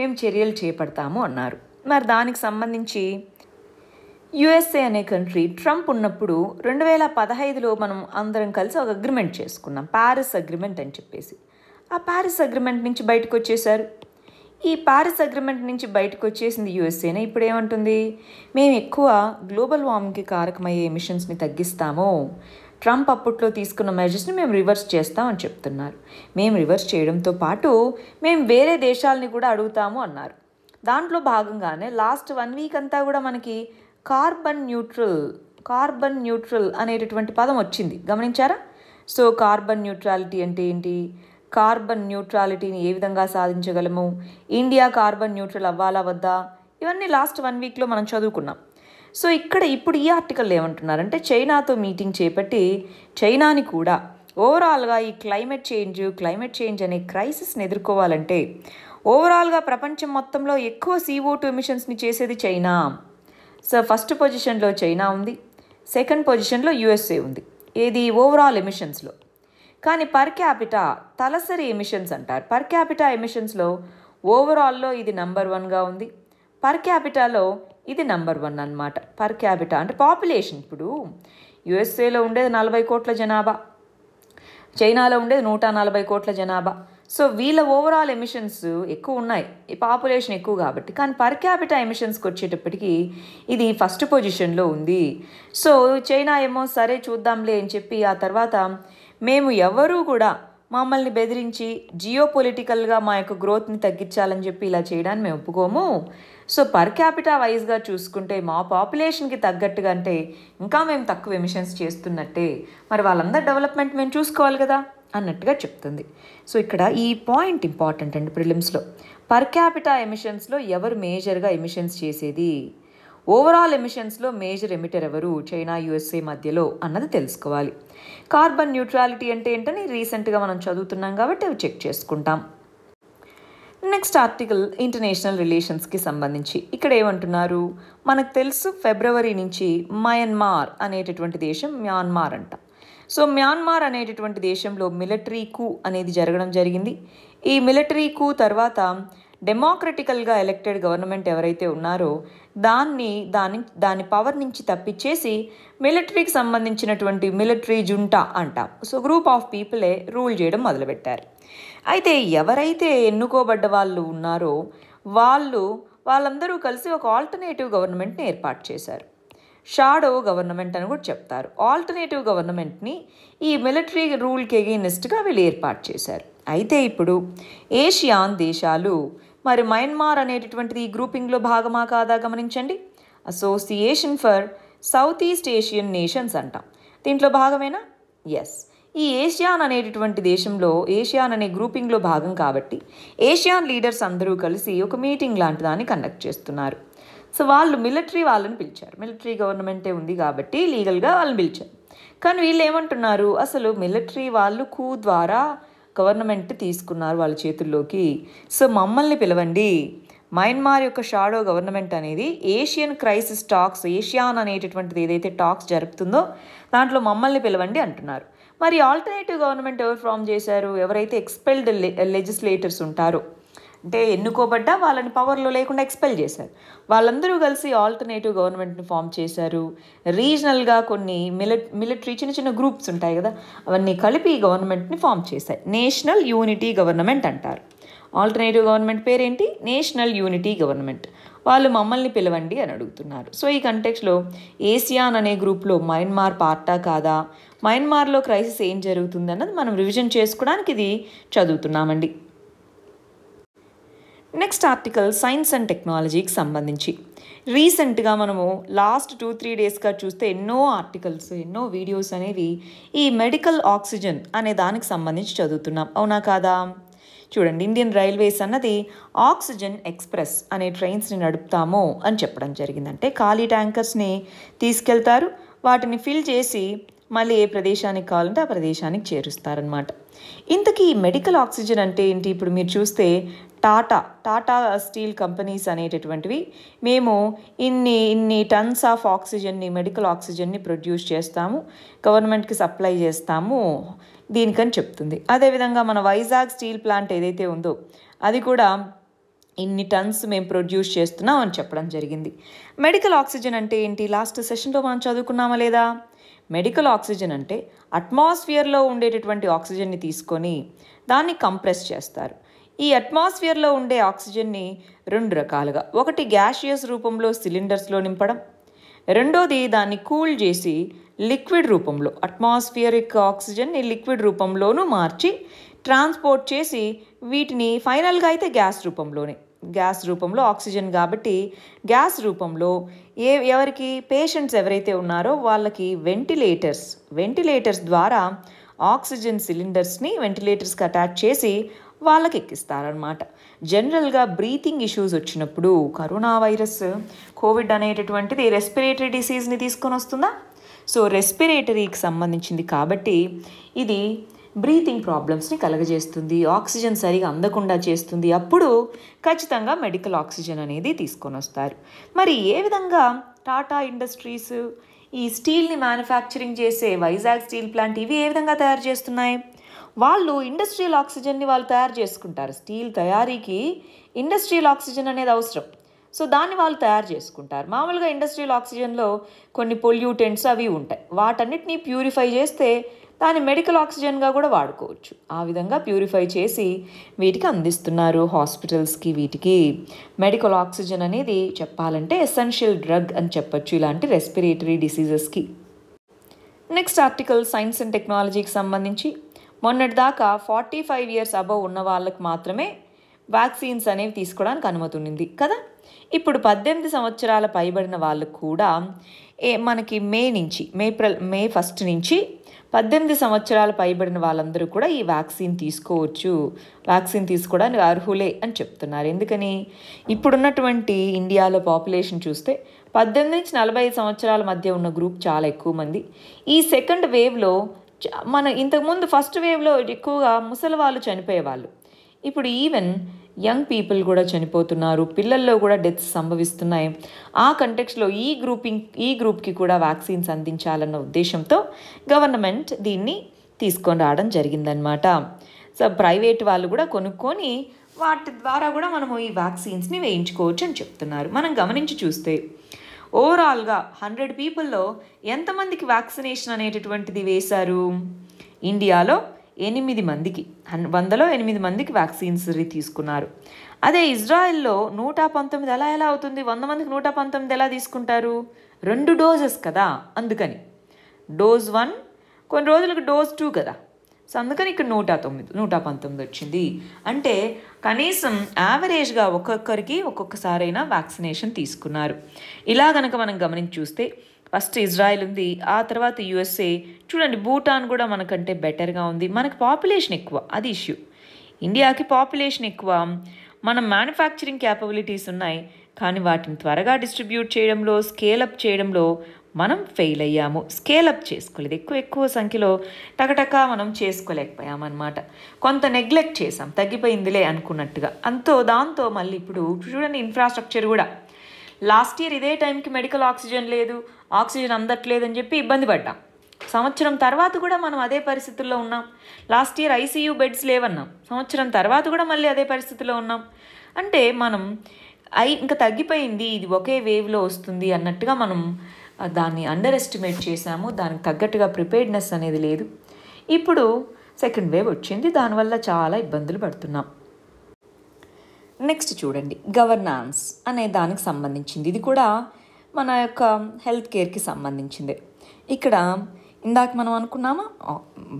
మేము చర్యలు చేపడతాము అన్నారు మరి దానికి సంబంధించి యుఎస్ఏ అనే కంట్రీ ట్రంప్ ఉన్నప్పుడు రెండు వేల పదహైదులో మనం అందరం కలిసి ఒక అగ్రిమెంట్ చేసుకున్నాం ప్యారిస్ అగ్రిమెంట్ అని చెప్పేసి ఆ ప్యారిస్ అగ్రిమెంట్ నుంచి బయటకు వచ్చేసారు ఈ ప్యారిస్ అగ్రిమెంట్ నుంచి బయటకు వచ్చేసింది యుఎస్ఏనే ఇప్పుడు ఏమంటుంది మేము ఎక్కువ గ్లోబల్ వార్మింగ్కి కారకమయ్యే ఎమిషన్స్ని తగ్గిస్తాము ట్రంప్ అప్పట్లో తీసుకున్న మెజర్స్ని మేము రివర్స్ చేస్తామని చెప్తున్నారు మేము రివర్స్ చేయడంతో పాటు మేము వేరే దేశాలని కూడా అడుగుతాము అన్నారు దాంట్లో భాగంగానే లాస్ట్ వన్ వీక్ అంతా కూడా మనకి కార్బన్ న్యూట్రల్ కార్బన్ న్యూట్రల్ అనేటటువంటి పదం వచ్చింది గమనించారా సో కార్బన్ న్యూట్రాలిటీ అంటే ఏంటి కార్బన్ న్యూట్రాలిటీని ఏ విధంగా సాధించగలము ఇండియా కార్బన్ న్యూట్రల్ అవ్వాలా వద్దా ఇవన్నీ లాస్ట్ వన్ వీక్లో మనం చదువుకున్నాం సో ఇక్కడ ఇప్పుడు ఈ ఆర్టికల్ ఏమంటున్నారంటే చైనాతో మీటింగ్ చేపట్టి చైనాని కూడా ఓవరాల్గా ఈ క్లైమేట్ చేంజ్ క్లైమేట్ చేంజ్ అనే క్రైసిస్ని ఎదుర్కోవాలంటే ఓవరాల్గా ప్రపంచం మొత్తంలో ఎక్కువ సీఓ టూ ఎమిషన్స్ని చేసేది చైనా సో ఫస్ట్ పొజిషన్లో చైనా ఉంది సెకండ్ పొజిషన్లో యుఎస్ఏ ఉంది ఏది ఓవరాల్ ఎమిషన్స్లో కానీ పర్ క్యాపిటా తలసరి ఎమిషన్స్ అంటారు పర్ క్యాపిటా ఎమిషన్స్లో ఓవరాల్లో ఇది నంబర్ వన్గా ఉంది పర్ క్యాపిటాలో ఇది నంబర్ వన్ అనమాట పర్ క్యాపిటా అంటే పాపులేషన్ ఇప్పుడు యుఎస్ఏలో ఉండేది నలభై కోట్ల జనాభా చైనాలో ఉండేది నూట నలభై కోట్ల జనాభా సో వీళ్ళ ఓవరాల్ ఎమిషన్స్ ఎక్కువ ఉన్నాయి ఈ పాపులేషన్ ఎక్కువ కాబట్టి కానీ పర్ క్యాపిటా ఎమిషన్స్కి వచ్చేటప్పటికి ఇది ఫస్ట్ పొజిషన్లో ఉంది సో చైనా ఏమో సరే చూద్దాంలే అని చెప్పి ఆ తర్వాత మేము ఎవరూ కూడా మమ్మల్ని బెదిరించి జియో పొలిటికల్గా మా యొక్క గ్రోత్ని తగ్గించాలని చెప్పి ఇలా చేయడాన్ని మేము ఒప్పుకోము సో పర్ క్యాపిటా వైజ్గా చూసుకుంటే మా పాపులేషన్కి తగ్గట్టుగా అంటే ఇంకా మేము తక్కువ ఎమిషన్స్ చేస్తున్నట్టే మరి వాళ్ళందరి డెవలప్మెంట్ మేము చూసుకోవాలి కదా అన్నట్టుగా చెప్తుంది సో ఇక్కడ ఈ పాయింట్ ఇంపార్టెంట్ అండి ప్రిలిమ్స్లో పర్ క్యాపిటా ఎమిషన్స్లో ఎవరు మేజర్గా ఎమిషన్స్ చేసేది ఓవరాల్ ఎమిషన్స్లో మేజర్ ఎమిటర్ ఎవరు చైనా యుఎస్ఏ మధ్యలో అన్నది తెలుసుకోవాలి కార్బన్ న్యూట్రాలిటీ అంటే ఏంటని రీసెంట్గా మనం చదువుతున్నాం కాబట్టి అవి చెక్ చేసుకుంటాం నెక్స్ట్ ఆర్టికల్ ఇంటర్నేషనల్ రిలేషన్స్కి సంబంధించి ఇక్కడ ఏమంటున్నారు మనకు తెలుసు ఫిబ్రవరి నుంచి మయన్మార్ అనేటటువంటి దేశం మ్యాన్మార్ అంట సో మ్యాన్మార్ అనేటటువంటి దేశంలో మిలిటరీ కూ అనేది జరగడం జరిగింది ఈ మిలిటరీ కూ తర్వాత డెమోక్రటికల్గా ఎలక్టెడ్ గవర్నమెంట్ ఎవరైతే ఉన్నారో దాన్ని దాని దాని పవర్ నుంచి తప్పించేసి మిలిటరీకి సంబంధించినటువంటి మిలిటరీ జుంటా అంట సో గ్రూప్ ఆఫ్ పీపులే రూల్ చేయడం మొదలుపెట్టారు అయితే ఎవరైతే ఎన్నుకోబడ్డ వాళ్ళు ఉన్నారో వాళ్ళు వాళ్ళందరూ కలిసి ఒక ఆల్టర్నేటివ్ గవర్నమెంట్ని ఏర్పాటు చేశారు షాడో గవర్నమెంట్ అని కూడా చెప్తారు ఆల్టర్నేటివ్ గవర్నమెంట్ని ఈ మిలిటరీ రూల్కి ఎగెయినెస్ట్గా వీళ్ళు ఏర్పాటు చేశారు అయితే ఇప్పుడు ఏషియాన్ దేశాలు మరి మయన్మార్ అనేటటువంటిది ఈ గ్రూపింగ్లో భాగమా కాదా గమనించండి association for south east Asian nations అంటాం దీంట్లో భాగమేనా ఎస్ ఈ ఏషియాన్ అనేటటువంటి దేశంలో ఏషియాన్ అనే గ్రూపింగ్లో భాగం కాబట్టి ఏషియాన్ లీడర్స్ అందరూ కలిసి ఒక మీటింగ్ లాంటి దాన్ని కండక్ట్ చేస్తున్నారు సో వాళ్ళు మిలిటరీ వాళ్ళని పిలిచారు మిలిటరీ గవర్నమెంటే ఉంది కాబట్టి లీగల్గా వాళ్ళని పిలిచారు కానీ వీళ్ళు ఏమంటున్నారు అసలు మిలిటరీ వాళ్ళు కూ ద్వారా గవర్నమెంట్ తీసుకున్నారు వాళ్ళ చేతుల్లోకి సో మమ్మల్ని పిలవండి మయన్మార్ యొక్క షాడో గవర్నమెంట్ అనేది ఏషియన్ క్రైసిస్ టాక్స్ ఏషియాన్ అనేటటువంటిది ఏదైతే టాక్స్ జరుపుతుందో దాంట్లో మమ్మల్ని పిలవండి అంటున్నారు మరి ఆల్టర్నేటివ్ గవర్నమెంట్ ఎవరు ఫామ్ చేశారు ఎవరైతే ఎక్స్పెల్డ్ లెజిస్లేటర్స్ ఉంటారో అంటే ఎన్నుకోబడ్డా వాళ్ళని పవర్లో లేకుండా ఎక్స్పెల్ చేశారు వాళ్ళందరూ కలిసి ఆల్టర్నేటివ్ గవర్నమెంట్ని ఫామ్ చేశారు రీజనల్గా కొన్ని మిల మిలిటరీ చిన్న చిన్న గ్రూప్స్ ఉంటాయి కదా అవన్నీ కలిపి గవర్నమెంట్ని ఫామ్ చేశాయి నేషనల్ యూనిటీ గవర్నమెంట్ అంటారు ఆల్టర్నేటివ్ గవర్నమెంట్ పేరేంటి నేషనల్ యూనిటీ గవర్నమెంట్ వాళ్ళు మమ్మల్ని పిలవండి అని అడుగుతున్నారు సో ఈ కంటెక్స్లో ఏసియాన్ అనే గ్రూప్లో మయన్మార్ పార్టా కాదా మయన్మార్లో క్రైసిస్ ఏం జరుగుతుంది అన్నది మనం రివిజన్ చేసుకోవడానికి ఇది చదువుతున్నామండి నెక్స్ట్ ఆర్టికల్ సైన్స్ అండ్ టెక్నాలజీకి సంబంధించి రీసెంట్గా మనము లాస్ట్ టూ త్రీ డేస్గా చూస్తే ఎన్నో ఆర్టికల్స్ ఎన్నో వీడియోస్ అనేవి ఈ మెడికల్ ఆక్సిజన్ అనే దానికి సంబంధించి చదువుతున్నాం అవునా కాదా చూడండి ఇండియన్ రైల్వేస్ అన్నది ఆక్సిజన్ ఎక్స్ప్రెస్ అనే ట్రైన్స్ని నడుపుతాము అని చెప్పడం జరిగిందంటే ఖాళీ ట్యాంకర్స్ని తీసుకెళ్తారు వాటిని ఫిల్ చేసి మళ్ళీ ఏ ప్రదేశానికి కావాలంటే ఆ ప్రదేశానికి చేరుస్తారనమాట ఇంతకీ మెడికల్ ఆక్సిజన్ అంటే ఏంటి ఇప్పుడు మీరు చూస్తే టాటా టాటా స్టీల్ కంపెనీస్ అనేటటువంటివి మేము ఇన్ని ఇన్ని టన్స్ ఆఫ్ ఆక్సిజన్ని మెడికల్ ఆక్సిజన్ని ప్రొడ్యూస్ చేస్తాము గవర్నమెంట్కి సప్లై చేస్తాము దీనికని చెప్తుంది అదేవిధంగా మన వైజాగ్ స్టీల్ ప్లాంట్ ఏదైతే ఉందో అది కూడా ఇన్ని టన్స్ మేము ప్రొడ్యూస్ చేస్తున్నాం అని చెప్పడం జరిగింది మెడికల్ ఆక్సిజన్ అంటే ఏంటి లాస్ట్ సెషన్లో మనం చదువుకున్నామా లేదా మెడికల్ ఆక్సిజన్ అంటే అట్మాస్ఫియర్లో ఉండేటటువంటి ఆక్సిజన్ని తీసుకొని దాన్ని కంప్రెస్ చేస్తారు ఈ అట్మాస్ఫియర్లో ఉండే ఆక్సిజన్ని రెండు రకాలుగా ఒకటి గ్యాషియస్ రూపంలో సిలిండర్స్లో నింపడం రెండోది దాన్ని కూల్ చేసి లిక్విడ్ రూపంలో అట్మాస్ఫియరిక్ ఆక్సిజన్ని లిక్విడ్ రూపంలోనూ మార్చి ట్రాన్స్పోర్ట్ చేసి వీటిని ఫైనల్గా అయితే గ్యాస్ రూపంలోనే గ్యాస్ రూపంలో ఆక్సిజన్ కాబట్టి గ్యాస్ రూపంలో ఏ ఎవరికి పేషెంట్స్ ఎవరైతే ఉన్నారో వాళ్ళకి వెంటిలేటర్స్ వెంటిలేటర్స్ ద్వారా ఆక్సిజన్ సిలిండర్స్ని వెంటిలేటర్స్కి అటాచ్ చేసి వాళ్ళకి ఎక్కిస్తారనమాట జనరల్గా బ్రీతింగ్ ఇష్యూస్ వచ్చినప్పుడు కరోనా వైరస్ కోవిడ్ అనేటటువంటిది రెస్పిరేటరీ డిసీజ్ని తీసుకొని వస్తుందా సో రెస్పిరేటరీకి సంబంధించింది కాబట్టి ఇది బ్రీతింగ్ ప్రాబ్లమ్స్ని కలగజేస్తుంది ఆక్సిజన్ సరిగా అందకుండా చేస్తుంది అప్పుడు ఖచ్చితంగా మెడికల్ ఆక్సిజన్ అనేది తీసుకొని వస్తారు మరి ఏ విధంగా టాటా ఇండస్ట్రీస్ ఈ స్టీల్ని మ్యానుఫ్యాక్చరింగ్ చేసే వైజాగ్ స్టీల్ ప్లాంట్ ఇవి ఏ విధంగా తయారు చేస్తున్నాయి వాళ్ళు ఇండస్ట్రియల్ ఆక్సిజన్ని వాళ్ళు తయారు చేసుకుంటారు స్టీల్ తయారీకి ఇండస్ట్రియల్ ఆక్సిజన్ అనేది అవసరం సో దాన్ని వాళ్ళు తయారు చేసుకుంటారు మామూలుగా ఇండస్ట్రియల్ ఆక్సిజన్లో కొన్ని పొల్యూటెంట్స్ అవి ఉంటాయి వాటన్నిటిని ప్యూరిఫై చేస్తే దాన్ని మెడికల్ ఆక్సిజన్గా కూడా వాడుకోవచ్చు ఆ విధంగా ప్యూరిఫై చేసి వీటికి అందిస్తున్నారు హాస్పిటల్స్కి వీటికి మెడికల్ ఆక్సిజన్ అనేది చెప్పాలంటే ఎసెన్షియల్ డ్రగ్ అని చెప్పొచ్చు ఇలాంటి రెస్పిరేటరీ డిసీజెస్కి నెక్స్ట్ ఆర్టికల్ సైన్స్ అండ్ టెక్నాలజీకి సంబంధించి మొన్నటిదాకా ఫార్టీ ఫైవ్ ఇయర్స్ అబవ్ ఉన్న వాళ్ళకి మాత్రమే వ్యాక్సిన్స్ అనేవి తీసుకోవడానికి అనుమతి ఉండింది కదా ఇప్పుడు పద్దెనిమిది సంవత్సరాల పైబడిన వాళ్ళకు కూడా ఏ మనకి మే నుంచి మే మే ఫస్ట్ నుంచి పద్దెనిమిది సంవత్సరాలు పైబడిన వాళ్ళందరూ కూడా ఈ వ్యాక్సిన్ తీసుకోవచ్చు వ్యాక్సిన్ తీసుకోవడానికి అర్హులే అని చెప్తున్నారు ఎందుకని ఇప్పుడున్నటువంటి ఇండియాలో పాపులేషన్ చూస్తే పద్దెనిమిది నుంచి నలభై ఐదు సంవత్సరాల మధ్య ఉన్న గ్రూప్ చాలా ఎక్కువ మంది ఈ సెకండ్ వేవ్లో మన ఇంతకుముందు ఫస్ట్ వేవ్లో ఎక్కువగా ముసలి వాళ్ళు చనిపోయేవాళ్ళు ఇప్పుడు ఈవెన్ యంగ్ పీపుల్ కూడా చనిపోతున్నారు పిల్లల్లో కూడా డెత్స్ సంభవిస్తున్నాయి ఆ కంటెక్స్లో ఈ గ్రూపింగ్ ఈ గ్రూప్కి కూడా వ్యాక్సిన్స్ అందించాలన్న ఉద్దేశంతో గవర్నమెంట్ దీన్ని తీసుకొని రావడం జరిగిందనమాట సో ప్రైవేట్ వాళ్ళు కూడా కొనుక్కొని వాటి ద్వారా కూడా మనము ఈ వ్యాక్సిన్స్ని వేయించుకోవచ్చు అని చెప్తున్నారు మనం గమనించి చూస్తే ఓవరాల్గా హండ్రెడ్ పీపుల్లో ఎంతమందికి వ్యాక్సినేషన్ అనేటటువంటిది వేశారు ఇండియాలో ఎనిమిది మందికి వందలో ఎనిమిది మందికి వ్యాక్సిన్స్ తీసుకున్నారు అదే ఇజ్రాయెల్లో నూట పంతొమ్మిది అలా ఎలా అవుతుంది వంద మందికి నూట పంతొమ్మిది ఎలా తీసుకుంటారు రెండు డోజెస్ కదా అందుకని డోజ్ వన్ కొన్ని రోజులకు డోజ్ టూ కదా సో అందుకని ఇక్కడ నూట తొమ్మిది నూట పంతొమ్మిది వచ్చింది అంటే కనీసం యావరేజ్గా ఒక్కొక్కరికి ఒక్కొక్కసారైనా వ్యాక్సినేషన్ తీసుకున్నారు ఇలా గనక మనం గమనించి చూస్తే ఫస్ట్ ఇజ్రాయెల్ ఉంది ఆ తర్వాత యుఎస్ఏ చూడండి భూటాన్ కూడా మనకంటే బెటర్గా ఉంది మనకి పాపులేషన్ ఎక్కువ అది ఇష్యూ ఇండియాకి పాపులేషన్ ఎక్కువ మన మ్యానుఫ్యాక్చరింగ్ క్యాపబిలిటీస్ ఉన్నాయి కానీ వాటిని త్వరగా డిస్ట్రిబ్యూట్ చేయడంలో స్కేల్ అప్ చేయడంలో మనం ఫెయిల్ అయ్యాము స్కేల్ అప్ చేసుకోలేదు ఎక్కువ ఎక్కువ సంఖ్యలో టకటకా మనం చేసుకోలేకపోయామన్నమాట కొంత నెగ్లెక్ట్ చేసాం తగ్గిపోయిందిలే అనుకున్నట్టుగా అంతో దాంతో మళ్ళీ ఇప్పుడు చూడండి ఇన్ఫ్రాస్ట్రక్చర్ కూడా లాస్ట్ ఇయర్ ఇదే టైంకి మెడికల్ ఆక్సిజన్ లేదు ఆక్సిజన్ అందట్లేదు అని చెప్పి ఇబ్బంది పడ్డాం సంవత్సరం తర్వాత కూడా మనం అదే పరిస్థితుల్లో ఉన్నాం లాస్ట్ ఇయర్ ఐసీయూ బెడ్స్ లేవన్నాం సంవత్సరం తర్వాత కూడా మళ్ళీ అదే పరిస్థితిలో ఉన్నాం అంటే మనం ఐ ఇంకా తగ్గిపోయింది ఇది ఒకే వేవ్లో వస్తుంది అన్నట్టుగా మనం దాన్ని అండర్ ఎస్టిమేట్ చేశాము దానికి తగ్గట్టుగా ప్రిపేర్డ్నెస్ అనేది లేదు ఇప్పుడు సెకండ్ వేవ్ వచ్చింది దానివల్ల చాలా ఇబ్బందులు పడుతున్నాం నెక్స్ట్ చూడండి గవర్నాన్స్ అనే దానికి సంబంధించింది ఇది కూడా మన యొక్క హెల్త్ కేర్కి సంబంధించింది ఇక్కడ ఇందాక మనం అనుకున్నామా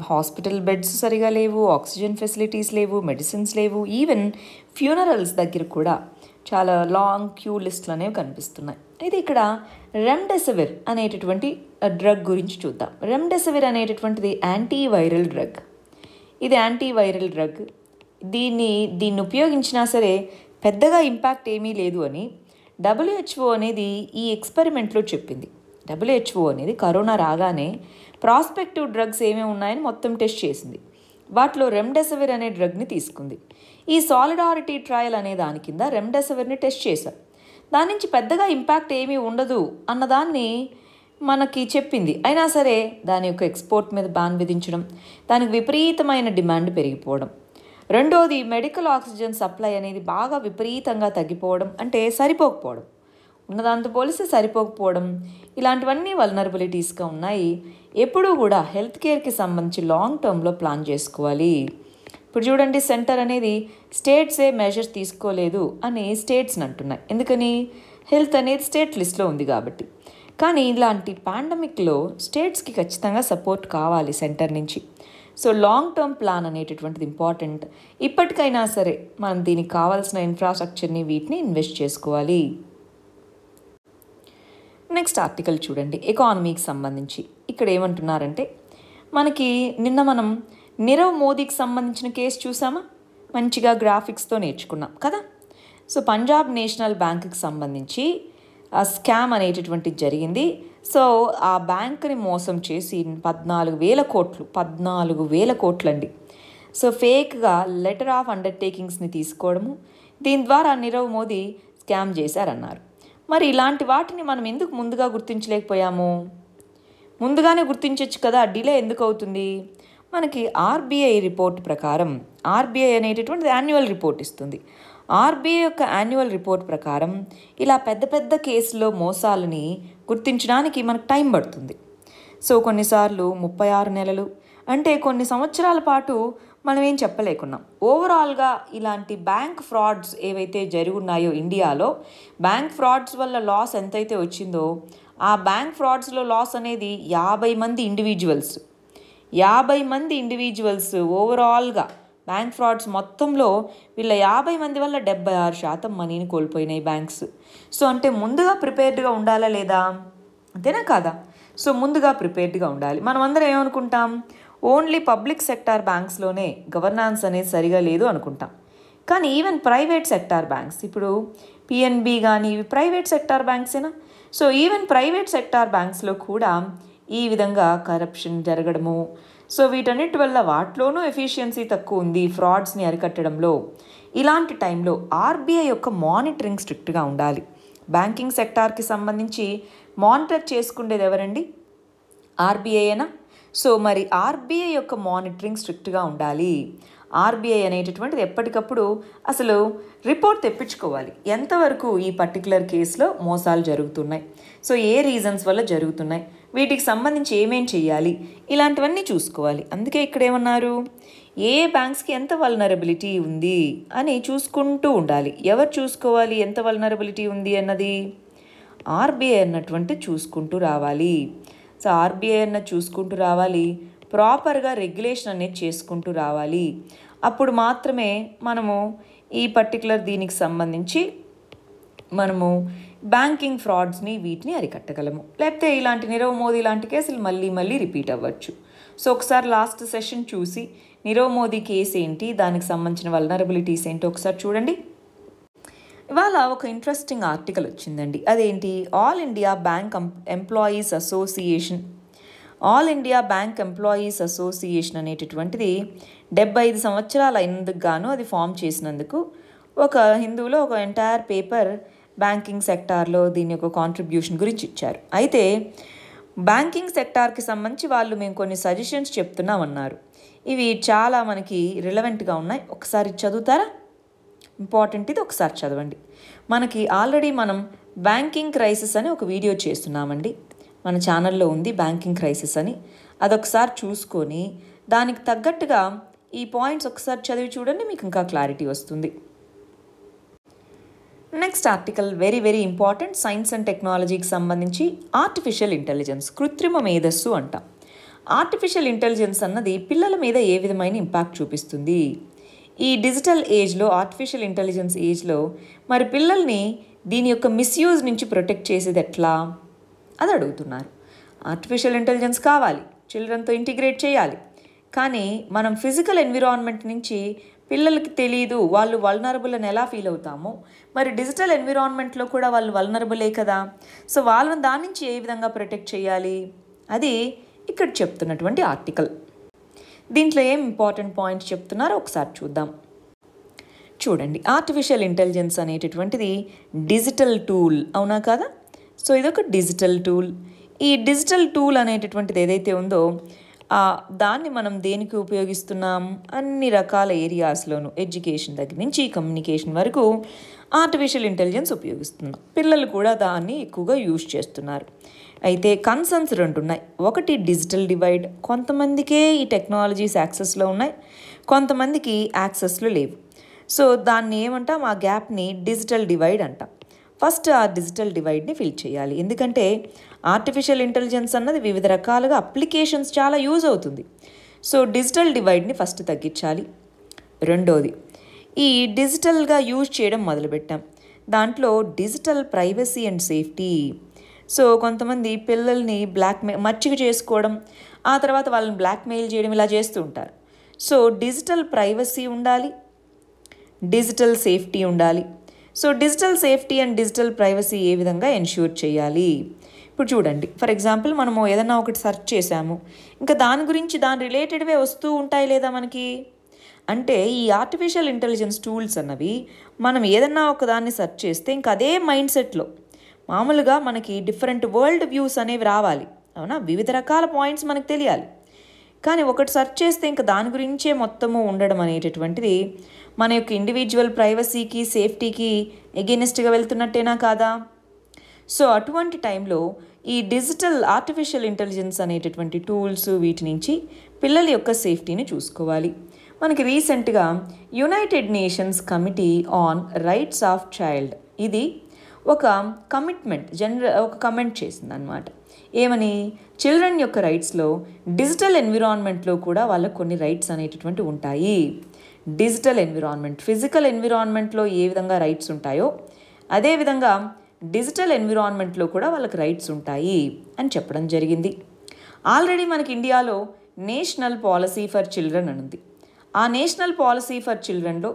హాస్పిటల్ బెడ్స్ సరిగా లేవు ఆక్సిజన్ ఫెసిలిటీస్ లేవు మెడిసిన్స్ లేవు ఈవెన్ ఫ్యూనరల్స్ దగ్గర కూడా చాలా లాంగ్ క్యూ లిస్ట్లు అనేవి కనిపిస్తున్నాయి అయితే ఇక్కడ రెమ్డెసివిర్ అనేటటువంటి డ్రగ్ గురించి చూద్దాం రెమ్డెసివిర్ అనేటటువంటిది యాంటీ వైరల్ డ్రగ్ ఇది యాంటీ వైరల్ డ్రగ్ దీన్ని దీన్ని ఉపయోగించినా సరే పెద్దగా ఇంపాక్ట్ ఏమీ లేదు అని డబ్ల్యూహెచ్ఓ అనేది ఈ ఎక్స్పెరిమెంట్లో చెప్పింది డబ్ల్యూహెచ్ఓ అనేది కరోనా రాగానే ప్రాస్పెక్టివ్ డ్రగ్స్ ఏమేమి ఉన్నాయని మొత్తం టెస్ట్ చేసింది వాటిలో రెమ్డెసివిర్ అనే డ్రగ్ని తీసుకుంది ఈ సాలిడారిటీ ట్రయల్ అనే దాని కింద రెమ్డెసివిర్ని టెస్ట్ చేశారు దాని నుంచి పెద్దగా ఇంపాక్ట్ ఏమీ ఉండదు అన్నదాన్ని మనకి చెప్పింది అయినా సరే దాని యొక్క ఎక్స్పోర్ట్ మీద బ్యాన్ విధించడం దానికి విపరీతమైన డిమాండ్ పెరిగిపోవడం రెండోది మెడికల్ ఆక్సిజన్ సప్లై అనేది బాగా విపరీతంగా తగ్గిపోవడం అంటే సరిపోకపోవడం ఉన్నదాంతో పోలిస్తే సరిపోకపోవడం ఇలాంటివన్నీ వలనరబిలిటీస్గా ఉన్నాయి ఎప్పుడూ కూడా హెల్త్ కేర్కి సంబంధించి లాంగ్ టర్మ్లో ప్లాన్ చేసుకోవాలి ఇప్పుడు చూడండి సెంటర్ అనేది స్టేట్స్ ఏ మెజర్స్ తీసుకోలేదు అని స్టేట్స్ని అంటున్నాయి ఎందుకని హెల్త్ అనేది స్టేట్ లిస్ట్లో ఉంది కాబట్టి కానీ ఇలాంటి పాండమిక్లో స్టేట్స్కి ఖచ్చితంగా సపోర్ట్ కావాలి సెంటర్ నుంచి సో లాంగ్ టర్మ్ ప్లాన్ అనేటటువంటిది ఇంపార్టెంట్ ఇప్పటికైనా సరే మనం దీనికి కావాల్సిన ఇన్ఫ్రాస్ట్రక్చర్ని వీటిని ఇన్వెస్ట్ చేసుకోవాలి నెక్స్ట్ ఆర్టికల్ చూడండి ఎకానమీకి సంబంధించి ఇక్కడ ఏమంటున్నారంటే మనకి నిన్న మనం నీరవ్ మోదీకి సంబంధించిన కేసు చూసామా మంచిగా గ్రాఫిక్స్తో నేర్చుకున్నాం కదా సో పంజాబ్ నేషనల్ బ్యాంక్కి సంబంధించి ఆ స్కామ్ అనేటటువంటిది జరిగింది సో ఆ బ్యాంక్ని మోసం చేసి పద్నాలుగు వేల కోట్లు పద్నాలుగు వేల కోట్లండి సో ఫేక్గా లెటర్ ఆఫ్ అండర్టేకింగ్స్ని తీసుకోవడము దీని ద్వారా నీరవ్ మోదీ స్కామ్ చేశారన్నారు మరి ఇలాంటి వాటిని మనం ఎందుకు ముందుగా గుర్తించలేకపోయాము ముందుగానే గుర్తించవచ్చు కదా డిలే ఎందుకు అవుతుంది మనకి ఆర్బీఐ రిపోర్ట్ ప్రకారం ఆర్బీఐ అనేటటువంటి యాన్యువల్ రిపోర్ట్ ఇస్తుంది ఆర్బీఐ యొక్క యాన్యువల్ రిపోర్ట్ ప్రకారం ఇలా పెద్ద పెద్ద కేసులో మోసాలని గుర్తించడానికి మనకు టైం పడుతుంది సో కొన్నిసార్లు ముప్పై ఆరు నెలలు అంటే కొన్ని సంవత్సరాల పాటు మనం ఏం చెప్పలేకున్నాం ఓవరాల్గా ఇలాంటి బ్యాంక్ ఫ్రాడ్స్ ఏవైతే జరుగున్నాయో ఇండియాలో బ్యాంక్ ఫ్రాడ్స్ వల్ల లాస్ ఎంతైతే వచ్చిందో ఆ బ్యాంక్ ఫ్రాడ్స్లో లాస్ అనేది యాభై మంది ఇండివిజువల్స్ యాభై మంది ఇండివిజువల్స్ ఓవరాల్గా బ్యాంక్ ఫ్రాడ్స్ మొత్తంలో వీళ్ళ యాభై మంది వల్ల డెబ్బై ఆరు శాతం మనీని కోల్పోయినాయి బ్యాంక్స్ సో అంటే ముందుగా ప్రిపేర్డ్గా ఉండాలా లేదా అంతేనా కాదా సో ముందుగా ప్రిపేర్డ్గా ఉండాలి మనం అందరం ఏమనుకుంటాం ఓన్లీ పబ్లిక్ సెక్టార్ బ్యాంక్స్లోనే గవర్నాన్స్ అనేది సరిగా లేదు అనుకుంటాం కానీ ఈవెన్ ప్రైవేట్ సెక్టార్ బ్యాంక్స్ ఇప్పుడు పిఎన్బి కానీ ఇవి ప్రైవేట్ సెక్టార్ బ్యాంక్సేనా సో ఈవెన్ ప్రైవేట్ సెక్టార్ బ్యాంక్స్లో కూడా ఈ విధంగా కరప్షన్ జరగడము సో వీటన్నిటి వల్ల వాటిలోనూ ఎఫిషియన్సీ తక్కువ ఉంది ఫ్రాడ్స్ని అరికట్టడంలో ఇలాంటి టైంలో ఆర్బీఐ యొక్క మానిటరింగ్ స్ట్రిక్ట్గా ఉండాలి బ్యాంకింగ్ సెక్టార్కి సంబంధించి మానిటర్ చేసుకుండేది ఎవరండి ఆర్బీఐనా సో మరి ఆర్బీఐ యొక్క మానిటరింగ్ స్ట్రిక్ట్గా ఉండాలి ఆర్బీఐ అనేటటువంటిది ఎప్పటికప్పుడు అసలు రిపోర్ట్ తెప్పించుకోవాలి ఎంతవరకు ఈ పర్టికులర్ కేసులో మోసాలు జరుగుతున్నాయి సో ఏ రీజన్స్ వల్ల జరుగుతున్నాయి వీటికి సంబంధించి ఏమేం చేయాలి ఇలాంటివన్నీ చూసుకోవాలి అందుకే ఇక్కడ ఏమన్నారు ఏ బ్యాంక్స్కి ఎంత వల్నరబిలిటీ ఉంది అని చూసుకుంటూ ఉండాలి ఎవరు చూసుకోవాలి ఎంత వల్నరబిలిటీ ఉంది అన్నది ఆర్బీఐ అన్నటువంటి చూసుకుంటూ రావాలి సో ఆర్బీఐ అన్న చూసుకుంటూ రావాలి ప్రాపర్గా రెగ్యులేషన్ అనేది చేసుకుంటూ రావాలి అప్పుడు మాత్రమే మనము ఈ పర్టికులర్ దీనికి సంబంధించి మనము బ్యాంకింగ్ ఫ్రాడ్స్ని వీటిని అరికట్టగలము లేకపోతే ఇలాంటి నీరవ్ మోదీ లాంటి కేసులు మళ్ళీ మళ్ళీ రిపీట్ అవ్వచ్చు సో ఒకసారి లాస్ట్ సెషన్ చూసి నీరవ్ మోదీ కేసు ఏంటి దానికి సంబంధించిన వల్నరబిలిటీస్ ఏంటి ఒకసారి చూడండి ఇవాళ ఒక ఇంట్రెస్టింగ్ ఆర్టికల్ వచ్చిందండి అదేంటి all India bank employees association all India bank employees association అనేటటువంటిది డెబ్బై ఐదు సంవత్సరాలు అయినందుకు గాను అది ఫామ్ చేసినందుకు ఒక హిందువులో ఒక ఎంటైర్ పేపర్ బ్యాంకింగ్ సెక్టార్లో దీని యొక్క కాంట్రిబ్యూషన్ గురించి ఇచ్చారు అయితే బ్యాంకింగ్ సెక్టార్కి సంబంధించి వాళ్ళు మేము కొన్ని సజెషన్స్ చెప్తున్నామన్నారు ఇవి చాలా మనకి రిలవెంట్గా ఉన్నాయి ఒకసారి చదువుతారా ఇంపార్టెంట్ ఇది ఒకసారి చదవండి మనకి ఆల్రెడీ మనం బ్యాంకింగ్ క్రైసిస్ అని ఒక వీడియో చేస్తున్నామండి మన ఛానల్లో ఉంది బ్యాంకింగ్ క్రైసిస్ అని అదొకసారి చూసుకొని దానికి తగ్గట్టుగా ఈ పాయింట్స్ ఒకసారి చదివి చూడండి మీకు ఇంకా క్లారిటీ వస్తుంది next article very very important science and టెక్నాలజీకి సంబంధించి ఆర్టిఫిషియల్ ఇంటెలిజెన్స్ కృత్రిమ మేధస్సు అంటాం ఆర్టిఫిషియల్ ఇంటెలిజెన్స్ అన్నది పిల్లల మీద ఏ విధమైన ఇంపాక్ట్ చూపిస్తుంది ఈ డిజిటల్ ఏజ్లో ఆర్టిఫిషియల్ ఇంటెలిజెన్స్ ఏజ్లో మరి పిల్లల్ని దీని యొక్క మిస్యూజ్ నుంచి ప్రొటెక్ట్ చేసేది ఎట్లా అది అడుగుతున్నారు ఆర్టిఫిషియల్ ఇంటెలిజెన్స్ కావాలి చిల్డ్రన్తో ఇంటిగ్రేట్ చేయాలి కానీ మనం ఫిజికల్ ఎన్విరాన్మెంట్ నుంచి పిల్లలకి తెలియదు వాళ్ళు వల్నరబుల్ అని ఎలా ఫీల్ అవుతామో మరి డిజిటల్ ఎన్విరాన్మెంట్లో కూడా వాళ్ళు వల్నరబులే కదా సో వాళ్ళని దాని నుంచి ఏ విధంగా ప్రొటెక్ట్ చేయాలి అది ఇక్కడ చెప్తున్నటువంటి ఆర్టికల్ దీంట్లో ఏం ఇంపార్టెంట్ పాయింట్స్ చెప్తున్నారో ఒకసారి చూద్దాం చూడండి ఆర్టిఫిషియల్ ఇంటెలిజెన్స్ అనేటటువంటిది డిజిటల్ టూల్ అవునా కదా సో ఇదొక డిజిటల్ టూల్ ఈ డిజిటల్ టూల్ అనేటటువంటిది ఏదైతే ఉందో దాన్ని మనం దేనికి ఉపయోగిస్తున్నాం అన్ని రకాల ఏరియాస్లోనూ ఎడ్యుకేషన్ దగ్గర నుంచి కమ్యూనికేషన్ వరకు ఆర్టిఫిషియల్ ఇంటెలిజెన్స్ ఉపయోగిస్తున్నాం పిల్లలు కూడా దాన్ని ఎక్కువగా యూజ్ చేస్తున్నారు అయితే కన్సర్న్స్ రెండు ఉన్నాయి ఒకటి డిజిటల్ డివైడ్ కొంతమందికే ఈ టెక్నాలజీస్ యాక్సెస్లో ఉన్నాయి కొంతమందికి యాక్సెస్లో లేవు సో దాన్ని ఏమంటాం ఆ గ్యాప్ని డిజిటల్ డివైడ్ అంటాం ఫస్ట్ ఆ డిజిటల్ డివైడ్ని ఫిల్ చేయాలి ఎందుకంటే ఆర్టిఫిషియల్ ఇంటెలిజెన్స్ అన్నది వివిధ రకాలుగా అప్లికేషన్స్ చాలా యూజ్ అవుతుంది సో డిజిటల్ డివైడ్ని ఫస్ట్ తగ్గించాలి రెండోది ఈ డిజిటల్గా యూజ్ చేయడం మొదలుపెట్టాం దాంట్లో digital privacy and safety so కొంతమంది పిల్లల్ని బ్లాక్మెయిల్ మచ్చిక చేసుకోవడం ఆ తర్వాత వాళ్ళని బ్లాక్మెయిల్ చేయడం ఇలా చేస్తూ ఉంటారు సో డిజిటల్ ప్రైవసీ ఉండాలి డిజిటల్ సేఫ్టీ ఉండాలి so digital safety and digital privacy ఏ విధంగా ఎన్ష్యూర్ చేయాలి ఇప్పుడు చూడండి ఫర్ ఎగ్జాంపుల్ మనము ఏదైనా ఒకటి సెర్చ్ చేసాము ఇంకా దాని గురించి దాని రిలేటెడ్వే వస్తూ ఉంటాయి లేదా మనకి అంటే ఈ ఆర్టిఫిషియల్ ఇంటెలిజెన్స్ టూల్స్ అన్నవి మనం ఏదన్నా ఒక దాన్ని సెర్చ్ చేస్తే ఇంకా అదే మైండ్ సెట్లో మామూలుగా మనకి డిఫరెంట్ వరల్డ్ వ్యూస్ అనేవి రావాలి అవునా వివిధ రకాల పాయింట్స్ మనకు తెలియాలి కానీ ఒకటి సెర్చ్ చేస్తే ఇంకా దాని గురించే మొత్తము ఉండడం అనేటటువంటిది మన యొక్క ఇండివిజువల్ ప్రైవసీకి సేఫ్టీకి ఎగెనిస్ట్గా వెళ్తున్నట్టేనా కాదా సో అటువంటి టైంలో ఈ డిజిటల్ ఆర్టిఫిషియల్ ఇంటెలిజెన్స్ అనేటటువంటి టూల్స్ వీటి నుంచి పిల్లల యొక్క సేఫ్టీని చూసుకోవాలి మనకి రీసెంట్గా united nations committee on rights of child ఇది ఒక కమిట్మెంట్ జనరల్ ఒక కమెంట్ చేసింది అనమాట ఏమని చిల్డ్రన్ యొక్క రైట్స్లో డిజిటల్ ఎన్విరాన్మెంట్లో కూడా వాళ్ళకు కొన్ని రైట్స్ అనేటటువంటి ఉంటాయి డిజిటల్ ఎన్విరాన్మెంట్ ఫిజికల్ ఎన్విరాన్మెంట్లో ఏ విధంగా రైట్స్ ఉంటాయో అదేవిధంగా డిజిటల్ ఎన్విరాన్మెంట్లో కూడా వాళ్ళకి రైట్స్ ఉంటాయి అని చెప్పడం జరిగింది ఆల్రెడీ మనకి ఇండియాలో నేషనల్ పాలసీ ఫర్ చిల్డ్రన్ ఉంది ఆ నేషనల్ పాలసీ ఫర్ చిల్డ్రన్లో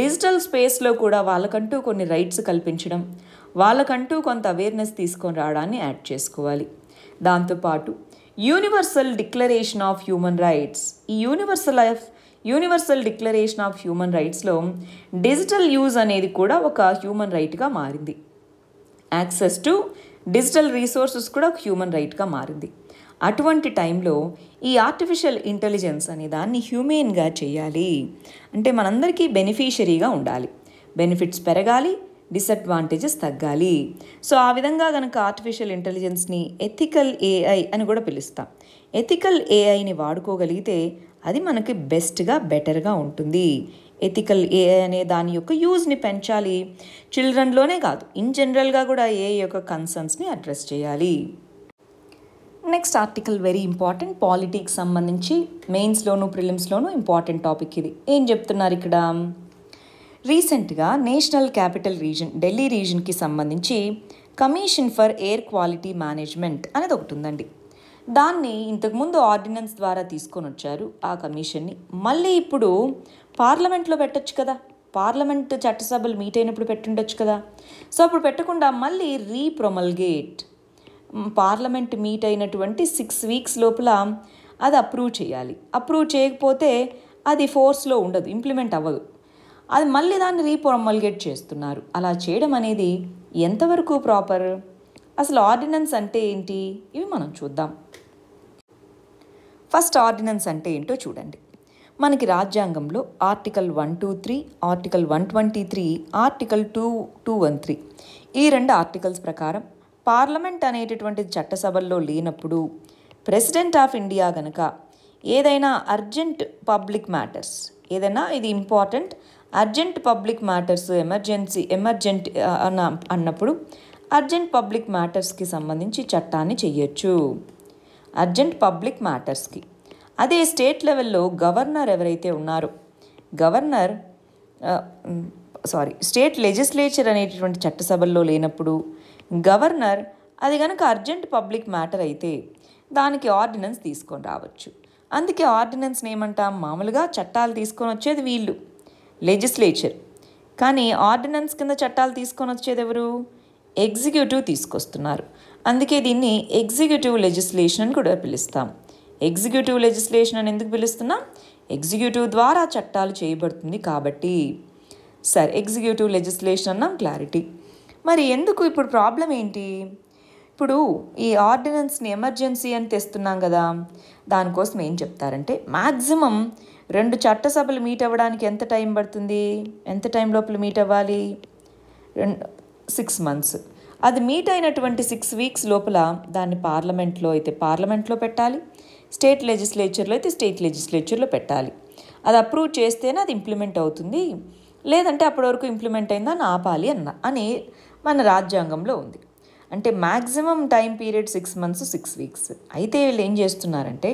డిజిటల్ స్పేస్లో కూడా వాళ్ళకంటూ కొన్ని రైట్స్ కల్పించడం వాళ్ళకంటూ కొంత అవేర్నెస్ తీసుకొని రావడాన్ని యాడ్ చేసుకోవాలి దాంతోపాటు universal declaration of human rights ఈ universal universal declaration of human రైట్స్లో డిజిటల్ యూజ్ అనేది కూడా ఒక హ్యూమన్ రైట్గా మారింది యాక్సెస్ టు డిజిటల్ రీసోర్సెస్ కూడా ఒక హ్యూమన్ రైట్గా మారింది అటువంటి టైంలో ఈ ఆర్టిఫిషియల్ ఇంటెలిజెన్స్ అనే దాన్ని హ్యూమెయిన్గా చేయాలి అంటే మనందరికీ బెనిఫిషరీగా ఉండాలి బెనిఫిట్స్ పెరగాలి డిసడ్వాంటేజెస్ తగ్గాలి సో ఆ విధంగా కనుక ఆర్టిఫిషియల్ ఇంటెలిజెన్స్ని ఎథికల్ ఏఐ అని కూడా పిలుస్తాం ఎథికల్ ఏఐని వాడుకోగలిగితే అది మనకి బెస్ట్గా బెటర్గా ఉంటుంది ఎథికల్ ఏఐ అనే దాని యొక్క యూజ్ని పెంచాలి చిల్డ్రన్లోనే కాదు ఇన్ జనరల్గా కూడా ఏఐ యొక్క కన్సర్న్స్ని అడ్రస్ చేయాలి next article very important politics సంబంధించి మెయిన్స్లోను ప్రిలిమ్స్లోను ఇంపార్టెంట్ టాపిక్ ఇది ఏం చెప్తున్నారు ఇక్కడ రీసెంట్గా నేషనల్ క్యాపిటల్ రీజన్ ఢిల్లీ రీజన్కి సంబంధించి commission for air quality management అనేది ఒకటి ఉందండి దాన్ని ఇంతకుముందు ఆర్డినెన్స్ ద్వారా తీసుకొని వచ్చారు ఆ కమిషన్ని మళ్ళీ ఇప్పుడు పార్లమెంట్లో పెట్టచ్చు కదా పార్లమెంట్ చట్టసభలు మీట్ అయినప్పుడు పెట్టుండొచ్చు కదా సో అప్పుడు పెట్టకుండా మళ్ళీ రీప్రొమల్గేట్ పార్లమెంట్ మీట్ అయినటువంటి సిక్స్ వీక్స్ లోపల అది అప్రూవ్ చేయాలి అప్రూవ్ చేయకపోతే అది ఫోర్స్లో ఉండదు ఇంప్లిమెంట్ అవ్వదు అది మళ్ళీ దాన్ని రీపొమల్గేట్ చేస్తున్నారు అలా చేయడం అనేది ఎంతవరకు ప్రాపర్ అసలు ఆర్డినెన్స్ అంటే ఏంటి ఇవి మనం చూద్దాం ఫస్ట్ ఆర్డినెన్స్ అంటే ఏంటో చూడండి మనకి రాజ్యాంగంలో article one two three article one twenty three article two two one three ఈ రెండు ఆర్టికల్స్ ప్రకారం పార్లమెంట్ అనేటటువంటి చట్టసభల్లో లేనప్పుడు ప్రెసిడెంట్ ఆఫ్ ఇండియా గనక ఏదైనా అర్జెంట్ పబ్లిక్ మ్యాటర్స్ ఏదైనా ఇది important urgent public matters emergency emergent అన్న అన్నప్పుడు అర్జెంట్ పబ్లిక్ మ్యాటర్స్కి సంబంధించి చట్టాన్ని చెయ్యొచ్చు అర్జెంట్ పబ్లిక్ మ్యాటర్స్కి అదే స్టేట్ లెవెల్లో గవర్నర్ ఎవరైతే ఉన్నారో గవర్నర్ సారీ స్టేట్ లెజిస్లేచర్ అనేటటువంటి చట్టసభల్లో లేనప్పుడు గవర్నర్ అది కనుక అర్జెంట్ పబ్లిక్ మ్యాటర్ అయితే దానికి ఆర్డినెన్స్ తీసుకొని రావచ్చు అందుకే ఆర్డినెన్స్ని ఏమంటాం మామూలుగా చట్టాలు తీసుకొని వచ్చేది వీళ్ళు లెజిస్లేచర్ కానీ ఆర్డినెన్స్ కింద చట్టాలు తీసుకొని ఎవరు ఎగ్జిక్యూటివ్ తీసుకొస్తున్నారు అందుకే దీన్ని ఎగ్జిక్యూటివ్ లెజిస్లేషన్ అని కూడా పిలుస్తాం ఎగ్జిక్యూటివ్ లెజిస్లేషన్ అని ఎందుకు పిలుస్తున్నాం ఎగ్జిక్యూటివ్ ద్వారా చట్టాలు చేయబడుతుంది కాబట్టి సరే ఎగ్జిక్యూటివ్ లెజిస్లేషన్ అన్నాం క్లారిటీ మరి ఎందుకు ఇప్పుడు ప్రాబ్లం ఏంటి ఇప్పుడు ఈ ఆర్డినెన్స్ని ఎమర్జెన్సీ అని తెస్తున్నాం కదా దానికోసం ఏం చెప్తారంటే మ్యాక్సిమం రెండు చట్టసభలు మీట్ అవ్వడానికి ఎంత టైం పడుతుంది ఎంత టైం లోపల మీట్ అవ్వాలి రెండు సిక్స్ మంత్స్ అది మీట్ అయినటువంటి సిక్స్ వీక్స్ లోపల దాన్ని పార్లమెంట్లో అయితే పార్లమెంట్లో పెట్టాలి స్టేట్ లెజిస్లేచర్లో అయితే స్టేట్ లెజిస్లేచర్లో పెట్టాలి అది అప్రూవ్ చేస్తేనే అది ఇంప్లిమెంట్ అవుతుంది లేదంటే అప్పటివరకు ఇంప్లిమెంట్ అయిందని ఆపాలి అన్న అని మన రాజ్యాంగంలో ఉంది అంటే maximum time period six months six weeks అయితే వీళ్ళు ఏం చేస్తున్నారంటే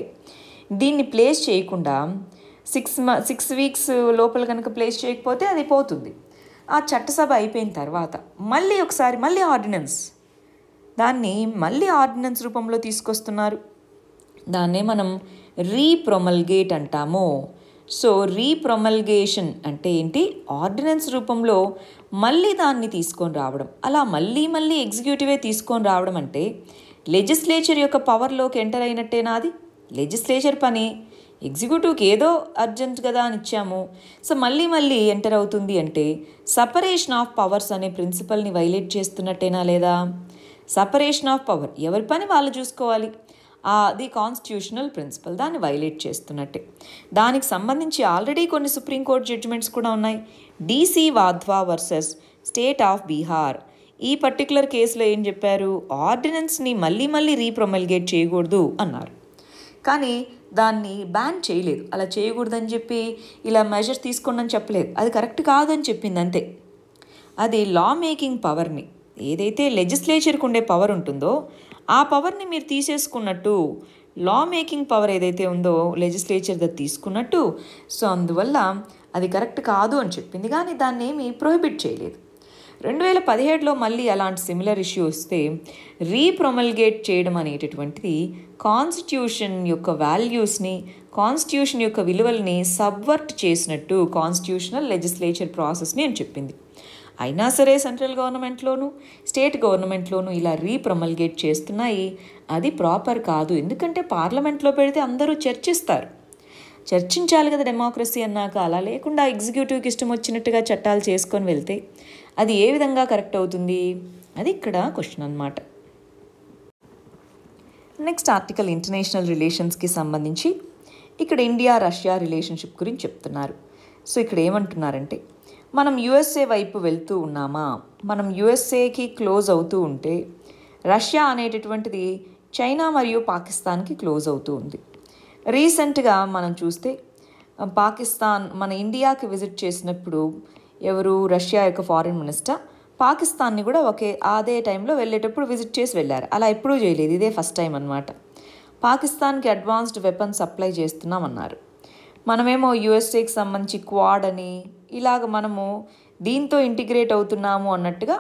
దీన్ని ప్లేస్ చేయకుండా సిక్స్ మ సిక్స్ వీక్స్ లోపల కనుక ప్లేస్ చేయకపోతే అది పోతుంది ఆ చట్టసభ అయిపోయిన తర్వాత మళ్ళీ ఒకసారి మళ్ళీ ఆర్డినెన్స్ దాన్ని మళ్ళీ ఆర్డినెన్స్ రూపంలో తీసుకొస్తున్నారు దాన్నే మనం రీప్రొమల్గేట్ అంటాము సో రీప్రొమల్గేషన్ అంటే ఏంటి ఆర్డినెన్స్ రూపంలో మళ్ళీ దాన్ని తీసుకొని రావడం అలా మళ్ళీ మళ్ళీ ఎగ్జిక్యూటివే తీసుకొని రావడం అంటే లెజిస్లేచర్ యొక్క పవర్లోకి ఎంటర్ అయినట్టేనా అది లెజిస్లేచర్ పని ఎగ్జిక్యూటివ్కి ఏదో అర్జెంట్ కదా అని ఇచ్చాము సో మళ్ళీ మళ్ళీ ఎంటర్ అవుతుంది అంటే సపరేషన్ ఆఫ్ పవర్స్ అనే ప్రిన్సిపల్ని వైలేట్ చేస్తున్నట్టేనా లేదా సపరేషన్ ఆఫ్ పవర్ ఎవరి పని వాళ్ళు చూసుకోవాలి అది కాన్స్టిట్యూషనల్ ప్రిన్సిపల్ దాన్ని వైలేట్ చేస్తున్నట్టే దానికి సంబంధించి ఆల్రెడీ కొన్ని సుప్రీంకోర్టు జడ్జిమెంట్స్ కూడా ఉన్నాయి DC Wadhwa versus state of Bihar ఈ పర్టికులర్ కేసులో ఏం చెప్పారు ఆర్డినెన్స్ని మళ్ళీ మళ్ళీ రీప్రొమల్గేట్ చేయకూడదు అన్నారు కానీ దాన్ని బ్యాన్ చేయలేదు అలా చేయకూడదని చెప్పి ఇలా మెజర్స్ తీసుకోండి అని చెప్పలేదు అది కరెక్ట్ కాదని చెప్పింది అంతే అది లా మేకింగ్ పవర్ని ఏదైతే లెజిస్లేచర్కి ఉండే పవర్ ఉంటుందో ఆ పవర్ని మీరు తీసేసుకున్నట్టు లా మేకింగ్ పవర్ ఏదైతే ఉందో లెజిస్లేచర్ దగ్గర తీసుకున్నట్టు సో అందువల్ల అది కరెక్ట్ కాదు అని చెప్పింది కానీ దాన్ని ఏమీ ప్రొహిబిట్ చేయలేదు రెండు వేల పదిహేడులో మళ్ళీ అలాంటి సిమిలర్ ఇష్యూ వస్తే రీప్రొమల్గేట్ చేయడం అనేటటువంటిది కాన్స్టిట్యూషన్ యొక్క వాల్యూస్ని కాన్స్టిట్యూషన్ యొక్క విలువల్ని సబ్వర్ట్ చేసినట్టు కాన్స్టిట్యూషనల్ లెజిస్లేచర్ ప్రాసెస్ని అని చెప్పింది అయినా సరే సెంట్రల్ గవర్నమెంట్లోనూ స్టేట్ గవర్నమెంట్లోనూ ఇలా రీప్రొమల్గేట్ చేస్తున్నాయి అది ప్రాపర్ కాదు ఎందుకంటే పార్లమెంట్లో పెడితే అందరూ చర్చిస్తారు చర్చించాలి కదా డెమోక్రసీ అన్నాక అలా లేకుండా ఎగ్జిక్యూటివ్కి ఇష్టం వచ్చినట్టుగా చట్టాలు చేసుకొని వెళ్తే అది ఏ విధంగా కరెక్ట్ అవుతుంది అది ఇక్కడ క్వశ్చన్ అనమాట నెక్స్ట్ ఆర్టికల్ ఇంటర్నేషనల్ రిలేషన్స్కి సంబంధించి ఇక్కడ ఇండియా రష్యా రిలేషన్షిప్ గురించి చెప్తున్నారు సో ఇక్కడ ఏమంటున్నారంటే మనం యుఎస్ఏ వైపు వెళ్తూ ఉన్నామా మనం యుఎస్ఏకి క్లోజ్ అవుతూ ఉంటే రష్యా అనేటటువంటిది చైనా మరియు పాకిస్తాన్కి క్లోజ్ అవుతూ ఉంది రీసెంట్గా మనం చూస్తే పాకిస్తాన్ మన ఇండియాకి విజిట్ చేసినప్పుడు ఎవరు రష్యా యొక్క ఫారిన్ మినిస్టర్ పాకిస్తాన్ని కూడా ఒకే అదే టైంలో వెళ్ళేటప్పుడు విజిట్ చేసి వెళ్ళారు అలా ఎప్పుడూ చేయలేదు ఇదే ఫస్ట్ టైం అనమాట పాకిస్తాన్కి అడ్వాన్స్డ్ వెపన్ సప్లై చేస్తున్నామన్నారు మనమేమో యుఎస్ఏకి సంబంధించి క్వాడ్ అని ఇలాగ మనము దీంతో ఇంటిగ్రేట్ అవుతున్నాము అన్నట్టుగా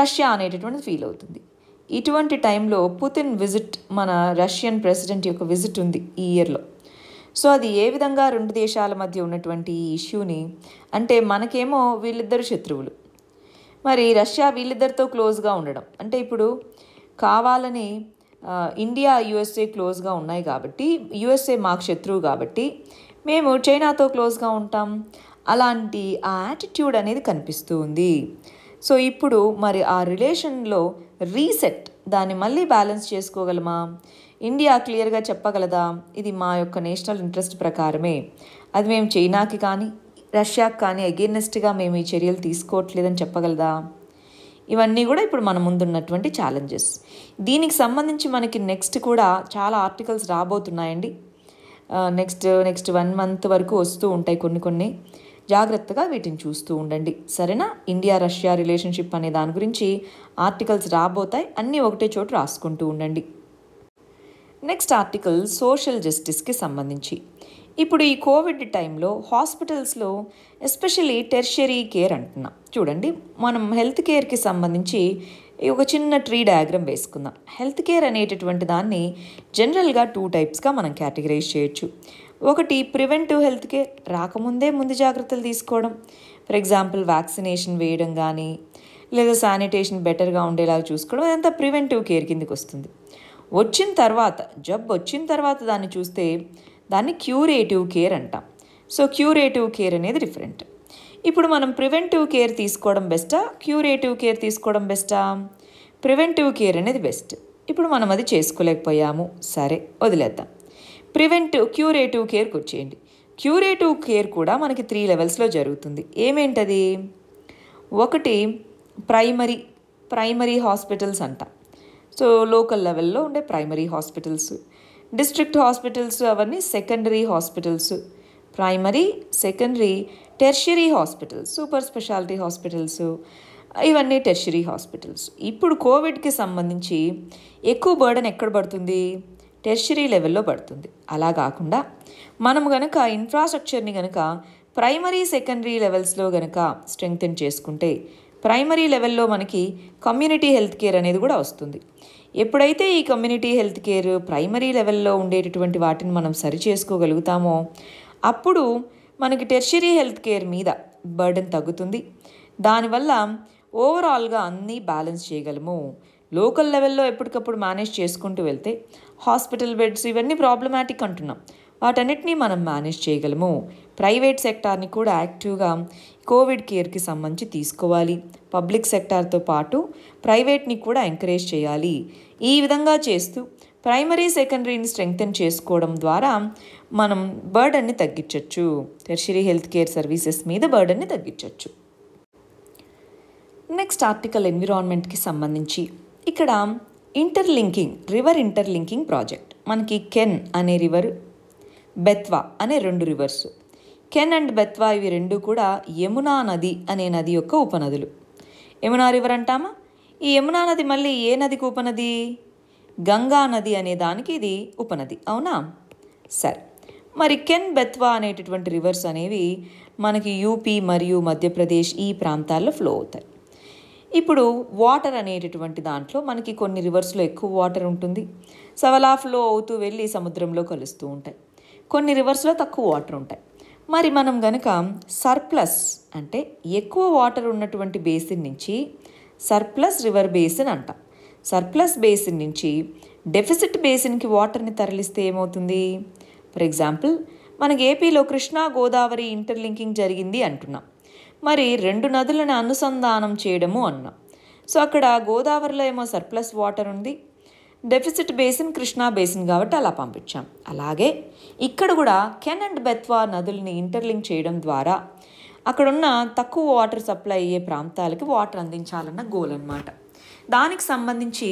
రష్యా అనేటటువంటిది ఫీల్ అవుతుంది ఇటువంటి టైంలో పుతిన్ విజిట్ మన రష్యన్ ప్రెసిడెంట్ యొక్క విజిట్ ఉంది ఈ ఇయర్లో సో అది ఏ విధంగా రెండు దేశాల మధ్య ఉన్నటువంటి ఇష్యూని అంటే మనకేమో వీళ్ళిద్దరు శత్రువులు మరి రష్యా వీళ్ళిద్దరితో క్లోజ్గా ఉండడం అంటే ఇప్పుడు కావాలని ఇండియా యుఎస్ఏ క్లోజ్గా ఉన్నాయి కాబట్టి యుఎస్ఏ మాకు శత్రువు కాబట్టి మేము చైనాతో క్లోజ్గా ఉంటాం అలాంటి ఆ యాటిట్యూడ్ అనేది కనిపిస్తూ ఉంది సో ఇప్పుడు మరి ఆ రిలేషన్లో రీసెట్ దాన్ని మళ్ళీ బ్యాలెన్స్ చేసుకోగలమా ఇండియా క్లియర్గా చెప్పగలదా ఇది మా యొక్క నేషనల్ ఇంట్రెస్ట్ ప్రకారమే అది మేము చైనాకి కానీ రష్యాకి కానీ అగేనెస్ట్గా మేము ఈ చర్యలు తీసుకోవట్లేదని చెప్పగలదా ఇవన్నీ కూడా ఇప్పుడు మన ముందున్నటువంటి ఛాలెంజెస్ దీనికి సంబంధించి మనకి నెక్స్ట్ కూడా చాలా ఆర్టికల్స్ రాబోతున్నాయండి నెక్స్ట్ నెక్స్ట్ వన్ మంత్ వరకు వస్తూ ఉంటాయి కొన్ని కొన్ని జాగ్రత్తగా వీటిని చూస్తూ ఉండండి సరేనా ఇండియా రష్యా రిలేషన్షిప్ అనే దాని గురించి ఆర్టికల్స్ రాబోతాయి అన్నీ ఒకటే చోటు రాసుకుంటూ ఉండండి నెక్స్ట్ ఆర్టికల్ సోషల్ జస్టిస్కి సంబంధించి ఇప్పుడు ఈ కోవిడ్ టైంలో హాస్పిటల్స్లో ఎస్పెషలీ టెర్షరీ కేర్ అంటున్నాం చూడండి మనం హెల్త్ కేర్కి సంబంధించి ఒక చిన్న ట్రీ డయాగ్రామ్ వేసుకుందాం హెల్త్ కేర్ అనేటటువంటి దాన్ని జనరల్గా టూ టైప్స్గా మనం కేటగరైజ్ చేయొచ్చు ఒకటి ప్రివెంటివ్ హెల్త్ కేర్ రాకముందే ముందు జాగ్రత్తలు తీసుకోవడం ఫర్ ఎగ్జాంపుల్ వ్యాక్సినేషన్ వేయడం కానీ లేదా శానిటేషన్ బెటర్గా ఉండేలాగా చూసుకోవడం అదంతా ప్రివెంటివ్ కేర్ కిందకి వస్తుంది వచ్చిన తర్వాత జబ్బు వచ్చిన తర్వాత దాన్ని చూస్తే దాన్ని క్యూరేటివ్ కేర్ అంటాం సో క్యూరేటివ్ కేర్ అనేది డిఫరెంట్ ఇప్పుడు మనం ప్రివెంటివ్ కేర్ తీసుకోవడం బెస్టా క్యూరేటివ్ కేర్ తీసుకోవడం బెస్టా ప్రివెంటివ్ కేర్ అనేది బెస్ట్ ఇప్పుడు మనం అది చేసుకోలేకపోయాము సరే వదిలేద్దాం ప్రివెంటివ్ క్యూరేటివ్ కేర్కి వచ్చేయండి క్యూరేటివ్ కేర్ కూడా మనకి త్రీ లెవెల్స్లో జరుగుతుంది ఏమేంటది ఒకటి ప్రైమరీ ప్రైమరీ హాస్పిటల్స్ అంటాం సో లోకల్ లెవెల్లో ఉండే ప్రైమరీ హాస్పిటల్స్ డిస్ట్రిక్ట్ హాస్పిటల్స్ అవన్నీ secondary hospitals primary secondary tertiary hospitals super speciality hospitals ఇవన్నీ టెర్షరీ హాస్పిటల్స్ ఇప్పుడు కోవిడ్కి సంబంధించి ఎక్కువ బర్డన్ ఎక్కడ పడుతుంది టెర్షరీ లెవెల్లో పడుతుంది అలా కాకుండా మనం గనక ఇన్ఫ్రాస్ట్రక్చర్ని గనక ప్రైమరీ సెకండరీ లెవెల్స్లో గనక స్ట్రెంగ్తెన్ చేసుకుంటే ప్రైమరీ లెవెల్లో మనకి కమ్యూనిటీ హెల్త్ కేర్ అనేది కూడా వస్తుంది ఎప్పుడైతే ఈ కమ్యూనిటీ హెల్త్ కేర్ ప్రైమరీ లెవెల్లో ఉండేటటువంటి వాటిని మనం సరి చేసుకోగలుగుతామో అప్పుడు మనకి టెర్షరీ హెల్త్ కేర్ మీద బర్డెన్ తగ్గుతుంది దానివల్ల ఓవరాల్గా అన్నీ బ్యాలెన్స్ చేయగలము లోకల్ లెవెల్లో ఎప్పటికప్పుడు మేనేజ్ చేసుకుంటూ వెళ్తే హాస్పిటల్ బెడ్స్ ఇవన్నీ ప్రాబ్లమాటిక్ అంటున్నాం వాటన్నిటినీ మనం మేనేజ్ చేయగలము ప్రైవేట్ సెక్టార్ని కూడా యాక్టివ్గా కోవిడ్ కేర్కి సంబంధించి తీసుకోవాలి పబ్లిక్ సెక్టార్తో పాటు ప్రైవేట్ని కూడా ఎంకరేజ్ చేయాలి ఈ విధంగా చేస్తూ ప్రైమరీ సెకండరీని స్ట్రెంగ్తన్ చేసుకోవడం ద్వారా మనం బర్డన్ని తగ్గించవచ్చు టెర్షరీ హెల్త్ కేర్ సర్వీసెస్ మీద బర్డన్ని తగ్గించవచ్చు నెక్స్ట్ ఆర్టికల్ ఎన్విరాన్మెంట్కి సంబంధించి ఇక్కడ ఇంటర్లింకింగ్ రివర్ ఇంటర్లింకింగ్ ప్రాజెక్ట్ మనకి కెన్ అనే రివర్ బెత్వా అనే రెండు రివర్స్ కెన్ అండ్ బెత్వా ఇవి రెండు కూడా యమునా నది అనే నది యొక్క ఉపనదులు యమునా రివర్ అంటామా ఈ యమునా నది మళ్ళీ ఏ నదికి ఉపనది గంగా నది అనే దానికి ఇది ఉపనది అవునా సరే మరి కెన్ బెత్వా అనేటటువంటి రివర్స్ అనేవి మనకి యూపీ మరియు మధ్యప్రదేశ్ ఈ ప్రాంతాల్లో ఫ్లో అవుతాయి ఇప్పుడు వాటర్ అనేటటువంటి దాంట్లో మనకి కొన్ని రివర్స్లో ఎక్కువ వాటర్ ఉంటుంది సవలా ఫ్లో అవుతూ వెళ్ళి సముద్రంలో కలుస్తూ ఉంటాయి కొన్ని రివర్స్లో తక్కువ వాటర్ ఉంటాయి మరి మనం గనక సర్ప్లస్ అంటే ఎక్కువ వాటర్ ఉన్నటువంటి బేసిన్ నుంచి సర్ప్లస్ రివర్ బేసిన్ అంట సర్ప్లస్ బేసిన్ నుంచి డెఫిసిట్ బేసిన్కి వాటర్ని తరలిస్తే ఏమవుతుంది ఫర్ ఎగ్జాంపుల్ మనకి ఏపీలో కృష్ణా గోదావరి ఇంటర్లింకింగ్ జరిగింది అంటున్నాం మరి రెండు నదులను అనుసంధానం చేయడము అన్నాం సో అక్కడ గోదావరిలో ఏమో సర్ప్లస్ వాటర్ ఉంది డెఫిసిట్ బేసిన్ కృష్ణా బేసిన్ కాబట్టి అలా పంపించాం అలాగే ఇక్కడ కూడా కెన్ అండ్ బెత్వా నదుల్ని ఇంటర్లింక్ చేయడం ద్వారా అక్కడున్న తక్కువ వాటర్ సప్లై అయ్యే ప్రాంతాలకి వాటర్ అందించాలన్న గోల్ అనమాట దానికి సంబంధించి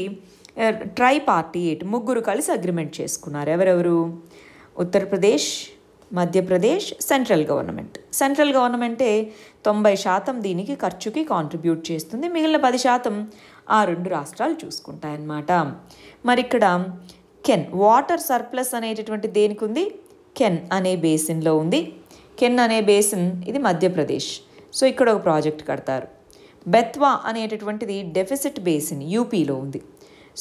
ట్రై పార్టీ ముగ్గురు కలిసి అగ్రిమెంట్ చేసుకున్నారు ఎవరెవరు Uttar Pradesh Madhya Pradesh central government central గవర్నమెంటే తొంభై శాతం దీనికి ఖర్చుకి కాంట్రిబ్యూట్ చేస్తుంది మిగిలిన పది శాతం ఆ రెండు రాష్ట్రాలు చూసుకుంటాయన్నమాట మరి ఇక్కడ కెన్ వాటర్ సర్ప్లస్ అనేటటువంటి దేనికి ఉంది కెన్ అనే బేసిన్లో ఉంది కెన్ అనే బేసిన్ ఇది మధ్యప్రదేశ్ సో ఇక్కడ ఒక ప్రాజెక్ట్ కడతారు బెత్వా అనేటటువంటిది డెఫిసిట్ బేసిన్ యూపీలో ఉంది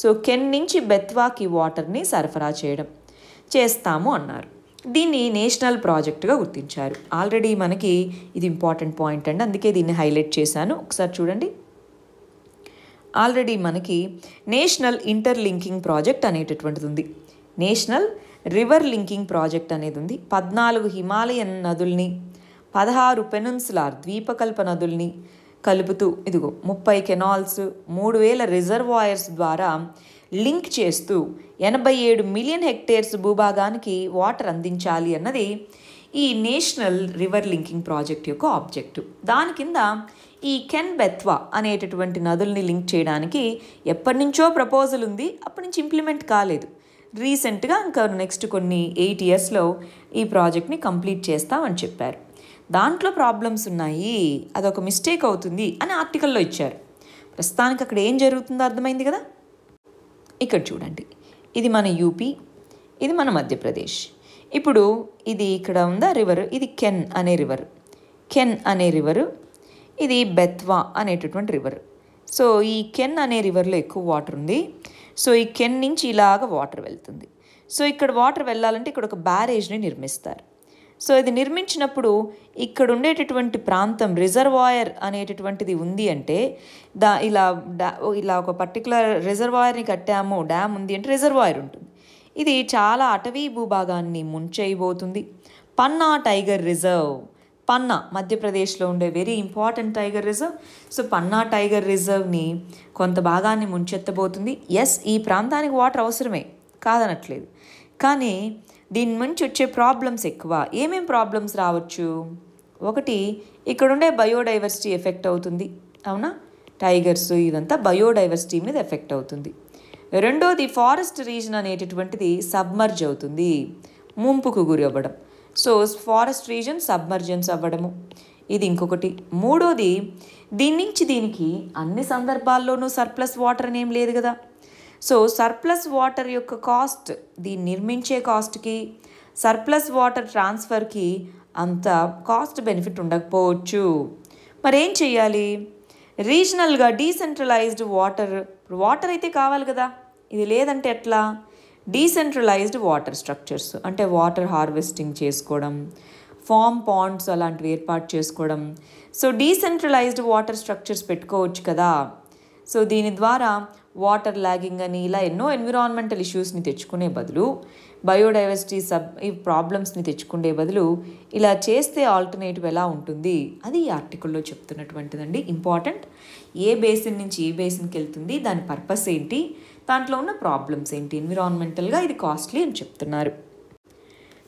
సో కెన్ నుంచి బెత్వాకి వాటర్ని సరఫరా చేయడం చేస్తాము అన్నారు దీన్ని నేషనల్ ప్రాజెక్టుగా గుర్తించారు ఆల్రెడీ మనకి ఇది ఇంపార్టెంట్ పాయింట్ అండి అందుకే దీన్ని హైలైట్ చేశాను ఒకసారి చూడండి ఆల్రెడీ మనకి నేషనల్ ఇంటర్లింకింగ్ ప్రాజెక్ట్ అనేటటువంటిది ఉంది నేషనల్ రివర్ లింకింగ్ ప్రాజెక్ట్ అనేది ఉంది పద్నాలుగు హిమాలయన్ నదుల్ని పదహారు పెనున్సులార్ ద్వీపకల్ప నదుల్ని కలుపుతూ ఇదిగో ముప్పై కెనాల్స్ మూడు వేల రిజర్వాయర్స్ ద్వారా లింక్ చేస్తూ ఎనభై ఏడు మిలియన్ హెక్టేర్స్ భూభాగానికి వాటర్ అందించాలి అన్నది ఈ నేషనల్ రివర్ లింకింగ్ ప్రాజెక్ట్ యొక్క ఆబ్జెక్టివ్ దాని కింద ఈ కెన్ బెత్వా అనేటటువంటి నదుల్ని లింక్ చేయడానికి ఎప్పటి నుంచో ప్రపోజల్ ఉంది అప్పటి నుంచి ఇంప్లిమెంట్ కాలేదు రీసెంట్గా ఇంకా నెక్స్ట్ కొన్ని ఎయిట్ ఇయర్స్లో ఈ ప్రాజెక్ట్ని కంప్లీట్ చేస్తామని చెప్పారు దాంట్లో ప్రాబ్లమ్స్ ఉన్నాయి అదొక మిస్టేక్ అవుతుంది అని ఆర్టికల్లో ఇచ్చారు ప్రస్తుతానికి అక్కడ ఏం జరుగుతుందో అర్థమైంది కదా ఇక్కడ చూడండి ఇది మన యూపీ ఇది మన మధ్యప్రదేశ్ ఇప్పుడు ఇది ఇక్కడ ఉందా రివర్ ఇది కెన్ అనే రివర్ కెన్ అనే రివరు ఇది బెత్వా అనేటటువంటి రివర్ సో ఈ కెన్ అనే రివర్లో ఎక్కువ వాటర్ ఉంది సో ఈ కెన్ నుంచి ఇలాగ వాటర్ వెళ్తుంది సో ఇక్కడ వాటర్ వెళ్ళాలంటే ఇక్కడ ఒక బ్యారేజ్ని నిర్మిస్తారు సో ఇది నిర్మించినప్పుడు ఇక్కడ ఉండేటటువంటి ప్రాంతం రిజర్వాయర్ అనేటటువంటిది ఉంది అంటే దా ఇలా డా ఇలా ఒక పర్టికులర్ రిజర్వాయర్ని కట్టాము డ్యామ్ ఉంది అంటే రిజర్వాయర్ ఉంటుంది ఇది చాలా అటవీ భూభాగాన్ని ముంచేయబోతుంది పన్నా టైగర్ రిజర్వ్ పన్నా మధ్యప్రదేశ్లో ఉండే very important tiger reserve so Panna tiger రిజర్వ్ని కొంత భాగాన్ని ముంచెత్తబోతుంది ఎస్ ఈ ప్రాంతానికి వాటర్ అవసరమే కాదనట్లేదు కానీ దీని నుంచి వచ్చే ప్రాబ్లమ్స్ ఎక్కువ ఏమేం ప్రాబ్లమ్స్ రావచ్చు ఒకటి ఇక్కడుండే బయోడైవర్సిటీ ఎఫెక్ట్ అవుతుంది అవునా టైగర్స్ ఇదంతా బయోడైవర్సిటీ మీద ఎఫెక్ట్ అవుతుంది రెండోది ఫారెస్ట్ రీజన్ అనేటటువంటిది సబ్మర్జ్ అవుతుంది ముంపుకు గురి అవ్వడం సో ఫారెస్ట్ రీజన్ సబ్మర్జెన్స్ అవ్వడము ఇది ఇంకొకటి మూడోది దీని నుంచి దీనికి అన్ని సందర్భాల్లోనూ సర్ప్లస్ వాటర్ అనేం లేదు కదా సో సర్ప్లస్ వాటర్ యొక్క కాస్ట్ దీన్ని నిర్మించే కాస్ట్కి సర్ప్లస్ వాటర్ ట్రాన్స్ఫర్కి అంత కాస్ట్ బెనిఫిట్ ఉండకపోవచ్చు మరేం చేయాలి రీజనల్గా డీసెంట్రలైజ్డ్ వాటర్ వాటర్ అయితే కావాలి కదా ఇది లేదంటే ఎట్లా డీసెంట్రలైజ్డ్ వాటర్ స్ట్రక్చర్స్ అంటే వాటర్ హార్వెస్టింగ్ చేసుకోవడం ఫామ్ పాండ్స్ అలాంటివి ఏర్పాటు చేసుకోవడం సో డీసెంట్రలైజ్డ్ వాటర్ స్ట్రక్చర్స్ పెట్టుకోవచ్చు కదా సో దీని ద్వారా వాటర్ లాగింగ్ అని ఇలా ఎన్నో ఎన్విరాన్మెంటల్ ఇష్యూస్ని తెచ్చుకునే బదులు బయోడైవర్సిటీ సబ్ ఈ ప్రాబ్లమ్స్ని తెచ్చుకునే బదులు ఇలా చేస్తే ఆల్టర్నేటివ్ ఎలా ఉంటుంది అది ఈ ఆర్టికల్లో చెప్తున్నటువంటిదండి ఇంపార్టెంట్ ఏ బేసిన్ నుంచి ఏ బేసిన్కి వెళ్తుంది దాని పర్పస్ ఏంటి దాంట్లో ఉన్న ప్రాబ్లమ్స్ ఏంటి ఎన్విరాన్మెంటల్గా ఇది కాస్ట్లీ అని చెప్తున్నారు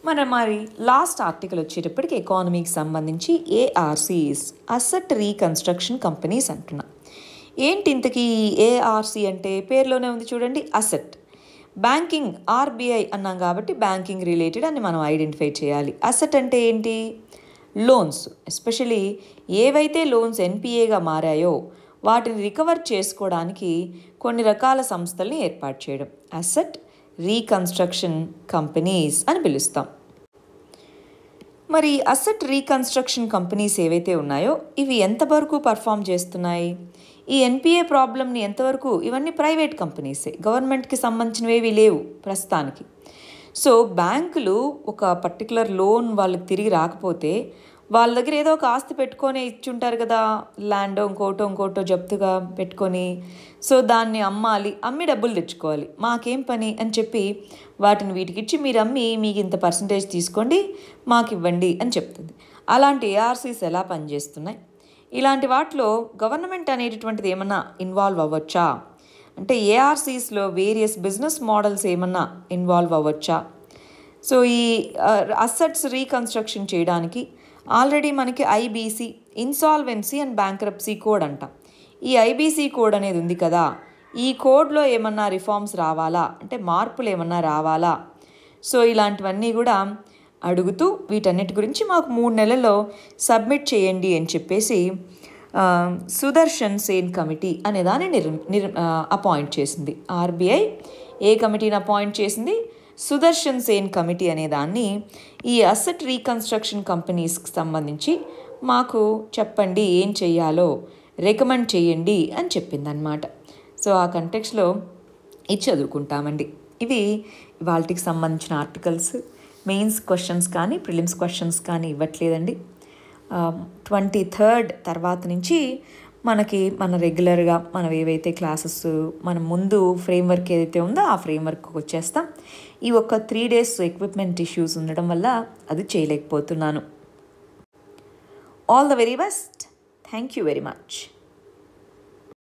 మన మరి లాస్ట్ ఆర్టికల్ వచ్చేటప్పటికి ఎకానమీకి సంబంధించి ఏఆర్సీస్ అసెట్ రీకన్స్ట్రక్షన్ కంపెనీస్ అంటున్నా ఏంటి ఇంతకీ ఏఆర్సీ అంటే పేరులోనే ఉంది చూడండి అసెట్ బ్యాంకింగ్ ఆర్బీఐ అన్నాం కాబట్టి బ్యాంకింగ్ రిలేటెడ్ అని మనం ఐడెంటిఫై చేయాలి అసెట్ అంటే ఏంటి లోన్స్ ఎస్పెషలీ ఏవైతే లోన్స్ ఎన్పిఏగా మారాయో వాటిని రికవర్ చేసుకోవడానికి కొన్ని రకాల సంస్థల్ని ఏర్పాటు చేయడం అసెట్ రీకన్స్ట్రక్షన్ కంపెనీస్ అని పిలుస్తాం మరి అసెట్ రీకన్స్ట్రక్షన్ కంపెనీస్ ఏవైతే ఉన్నాయో ఇవి ఎంతవరకు పర్ఫామ్ చేస్తున్నాయి ఈ ఎన్పిఏ ప్రాబ్లమ్ని ఎంతవరకు ఇవన్నీ ప్రైవేట్ కంపెనీసే గవర్నమెంట్కి సంబంధించినవేవి లేవు ప్రస్తుతానికి సో బ్యాంకులు ఒక పర్టికులర్ లోన్ వాళ్ళకి తిరిగి రాకపోతే వాళ్ళ దగ్గర ఏదో ఒక ఆస్తి పెట్టుకొని ఇచ్చుంటారు కదా ల్యాండో ఇంకోటో ఇంకోటో జప్తుగా పెట్టుకొని సో దాన్ని అమ్మాలి అమ్మి డబ్బులు తెచ్చుకోవాలి మాకేం పని అని చెప్పి వాటిని వీటికి ఇచ్చి మీరు అమ్మి మీకు ఇంత పర్సంటేజ్ తీసుకోండి మాకు ఇవ్వండి అని చెప్తుంది అలాంటి ఏఆర్సీస్ ఎలా పనిచేస్తున్నాయి ఇలాంటి వాటిలో గవర్నమెంట్ అనేటటువంటిది ఏమన్నా ఇన్వాల్వ్ అవ్వచ్చా అంటే ఏఆర్సీస్లో వేరియస్ బిజినెస్ మోడల్స్ ఏమన్నా ఇన్వాల్వ్ అవ్వచ్చా సో ఈ అసెట్స్ రీకన్స్ట్రక్షన్ చేయడానికి ఆల్రెడీ మనకి IBC insolvency and bankruptcy code అంట ఈ ఐబీసీ కోడ్ అనేది ఉంది కదా ఈ కోడ్లో ఏమన్నా రిఫార్మ్స్ రావాలా అంటే మార్పులు ఏమన్నా రావాలా సో ఇలాంటివన్నీ కూడా అడుగుతూ వీటన్నిటి గురించి మాకు మూడు నెలల్లో సబ్మిట్ చేయండి అని చెప్పేసి సుదర్శన్ సేన్ కమిటీ అనే దాన్ని నిర్ నిర్ అపాయింట్ చేసింది ఆర్బీఐ ఏ కమిటీని అపాయింట్ చేసింది సుదర్శన్ సేన్ కమిటీ అనే దాన్ని ఈ అసెట్ రీకన్స్ట్రక్షన్ కంపెనీస్కి సంబంధించి మాకు చెప్పండి ఏం చేయాలో రికమెండ్ చేయండి అని చెప్పిందనమాట సో ఆ కంటెక్స్లో ఇది చదువుకుంటామండి ఇవి వాటికి సంబంధించిన ఆర్టికల్స్ మెయిన్స్ క్వశ్చన్స్ కానీ ప్రిలిమ్స్ క్వశ్చన్స్ కానీ ఇవ్వట్లేదండి ట్వంటీ థర్డ్ తర్వాత నుంచి మనకి మన రెగ్యులర్గా మనం ఏవైతే క్లాసెస్ మనం ముందు ఫ్రేమ్వర్క్ ఏదైతే ఉందో ఆ ఫ్రేమ్వర్క్ వచ్చేస్తాం ఈ ఒక్క త్రీ డేస్ ఎక్విప్మెంట్ ఇష్యూస్ ఉండడం వల్ల అది చేయలేకపోతున్నాను all the very best thank you very much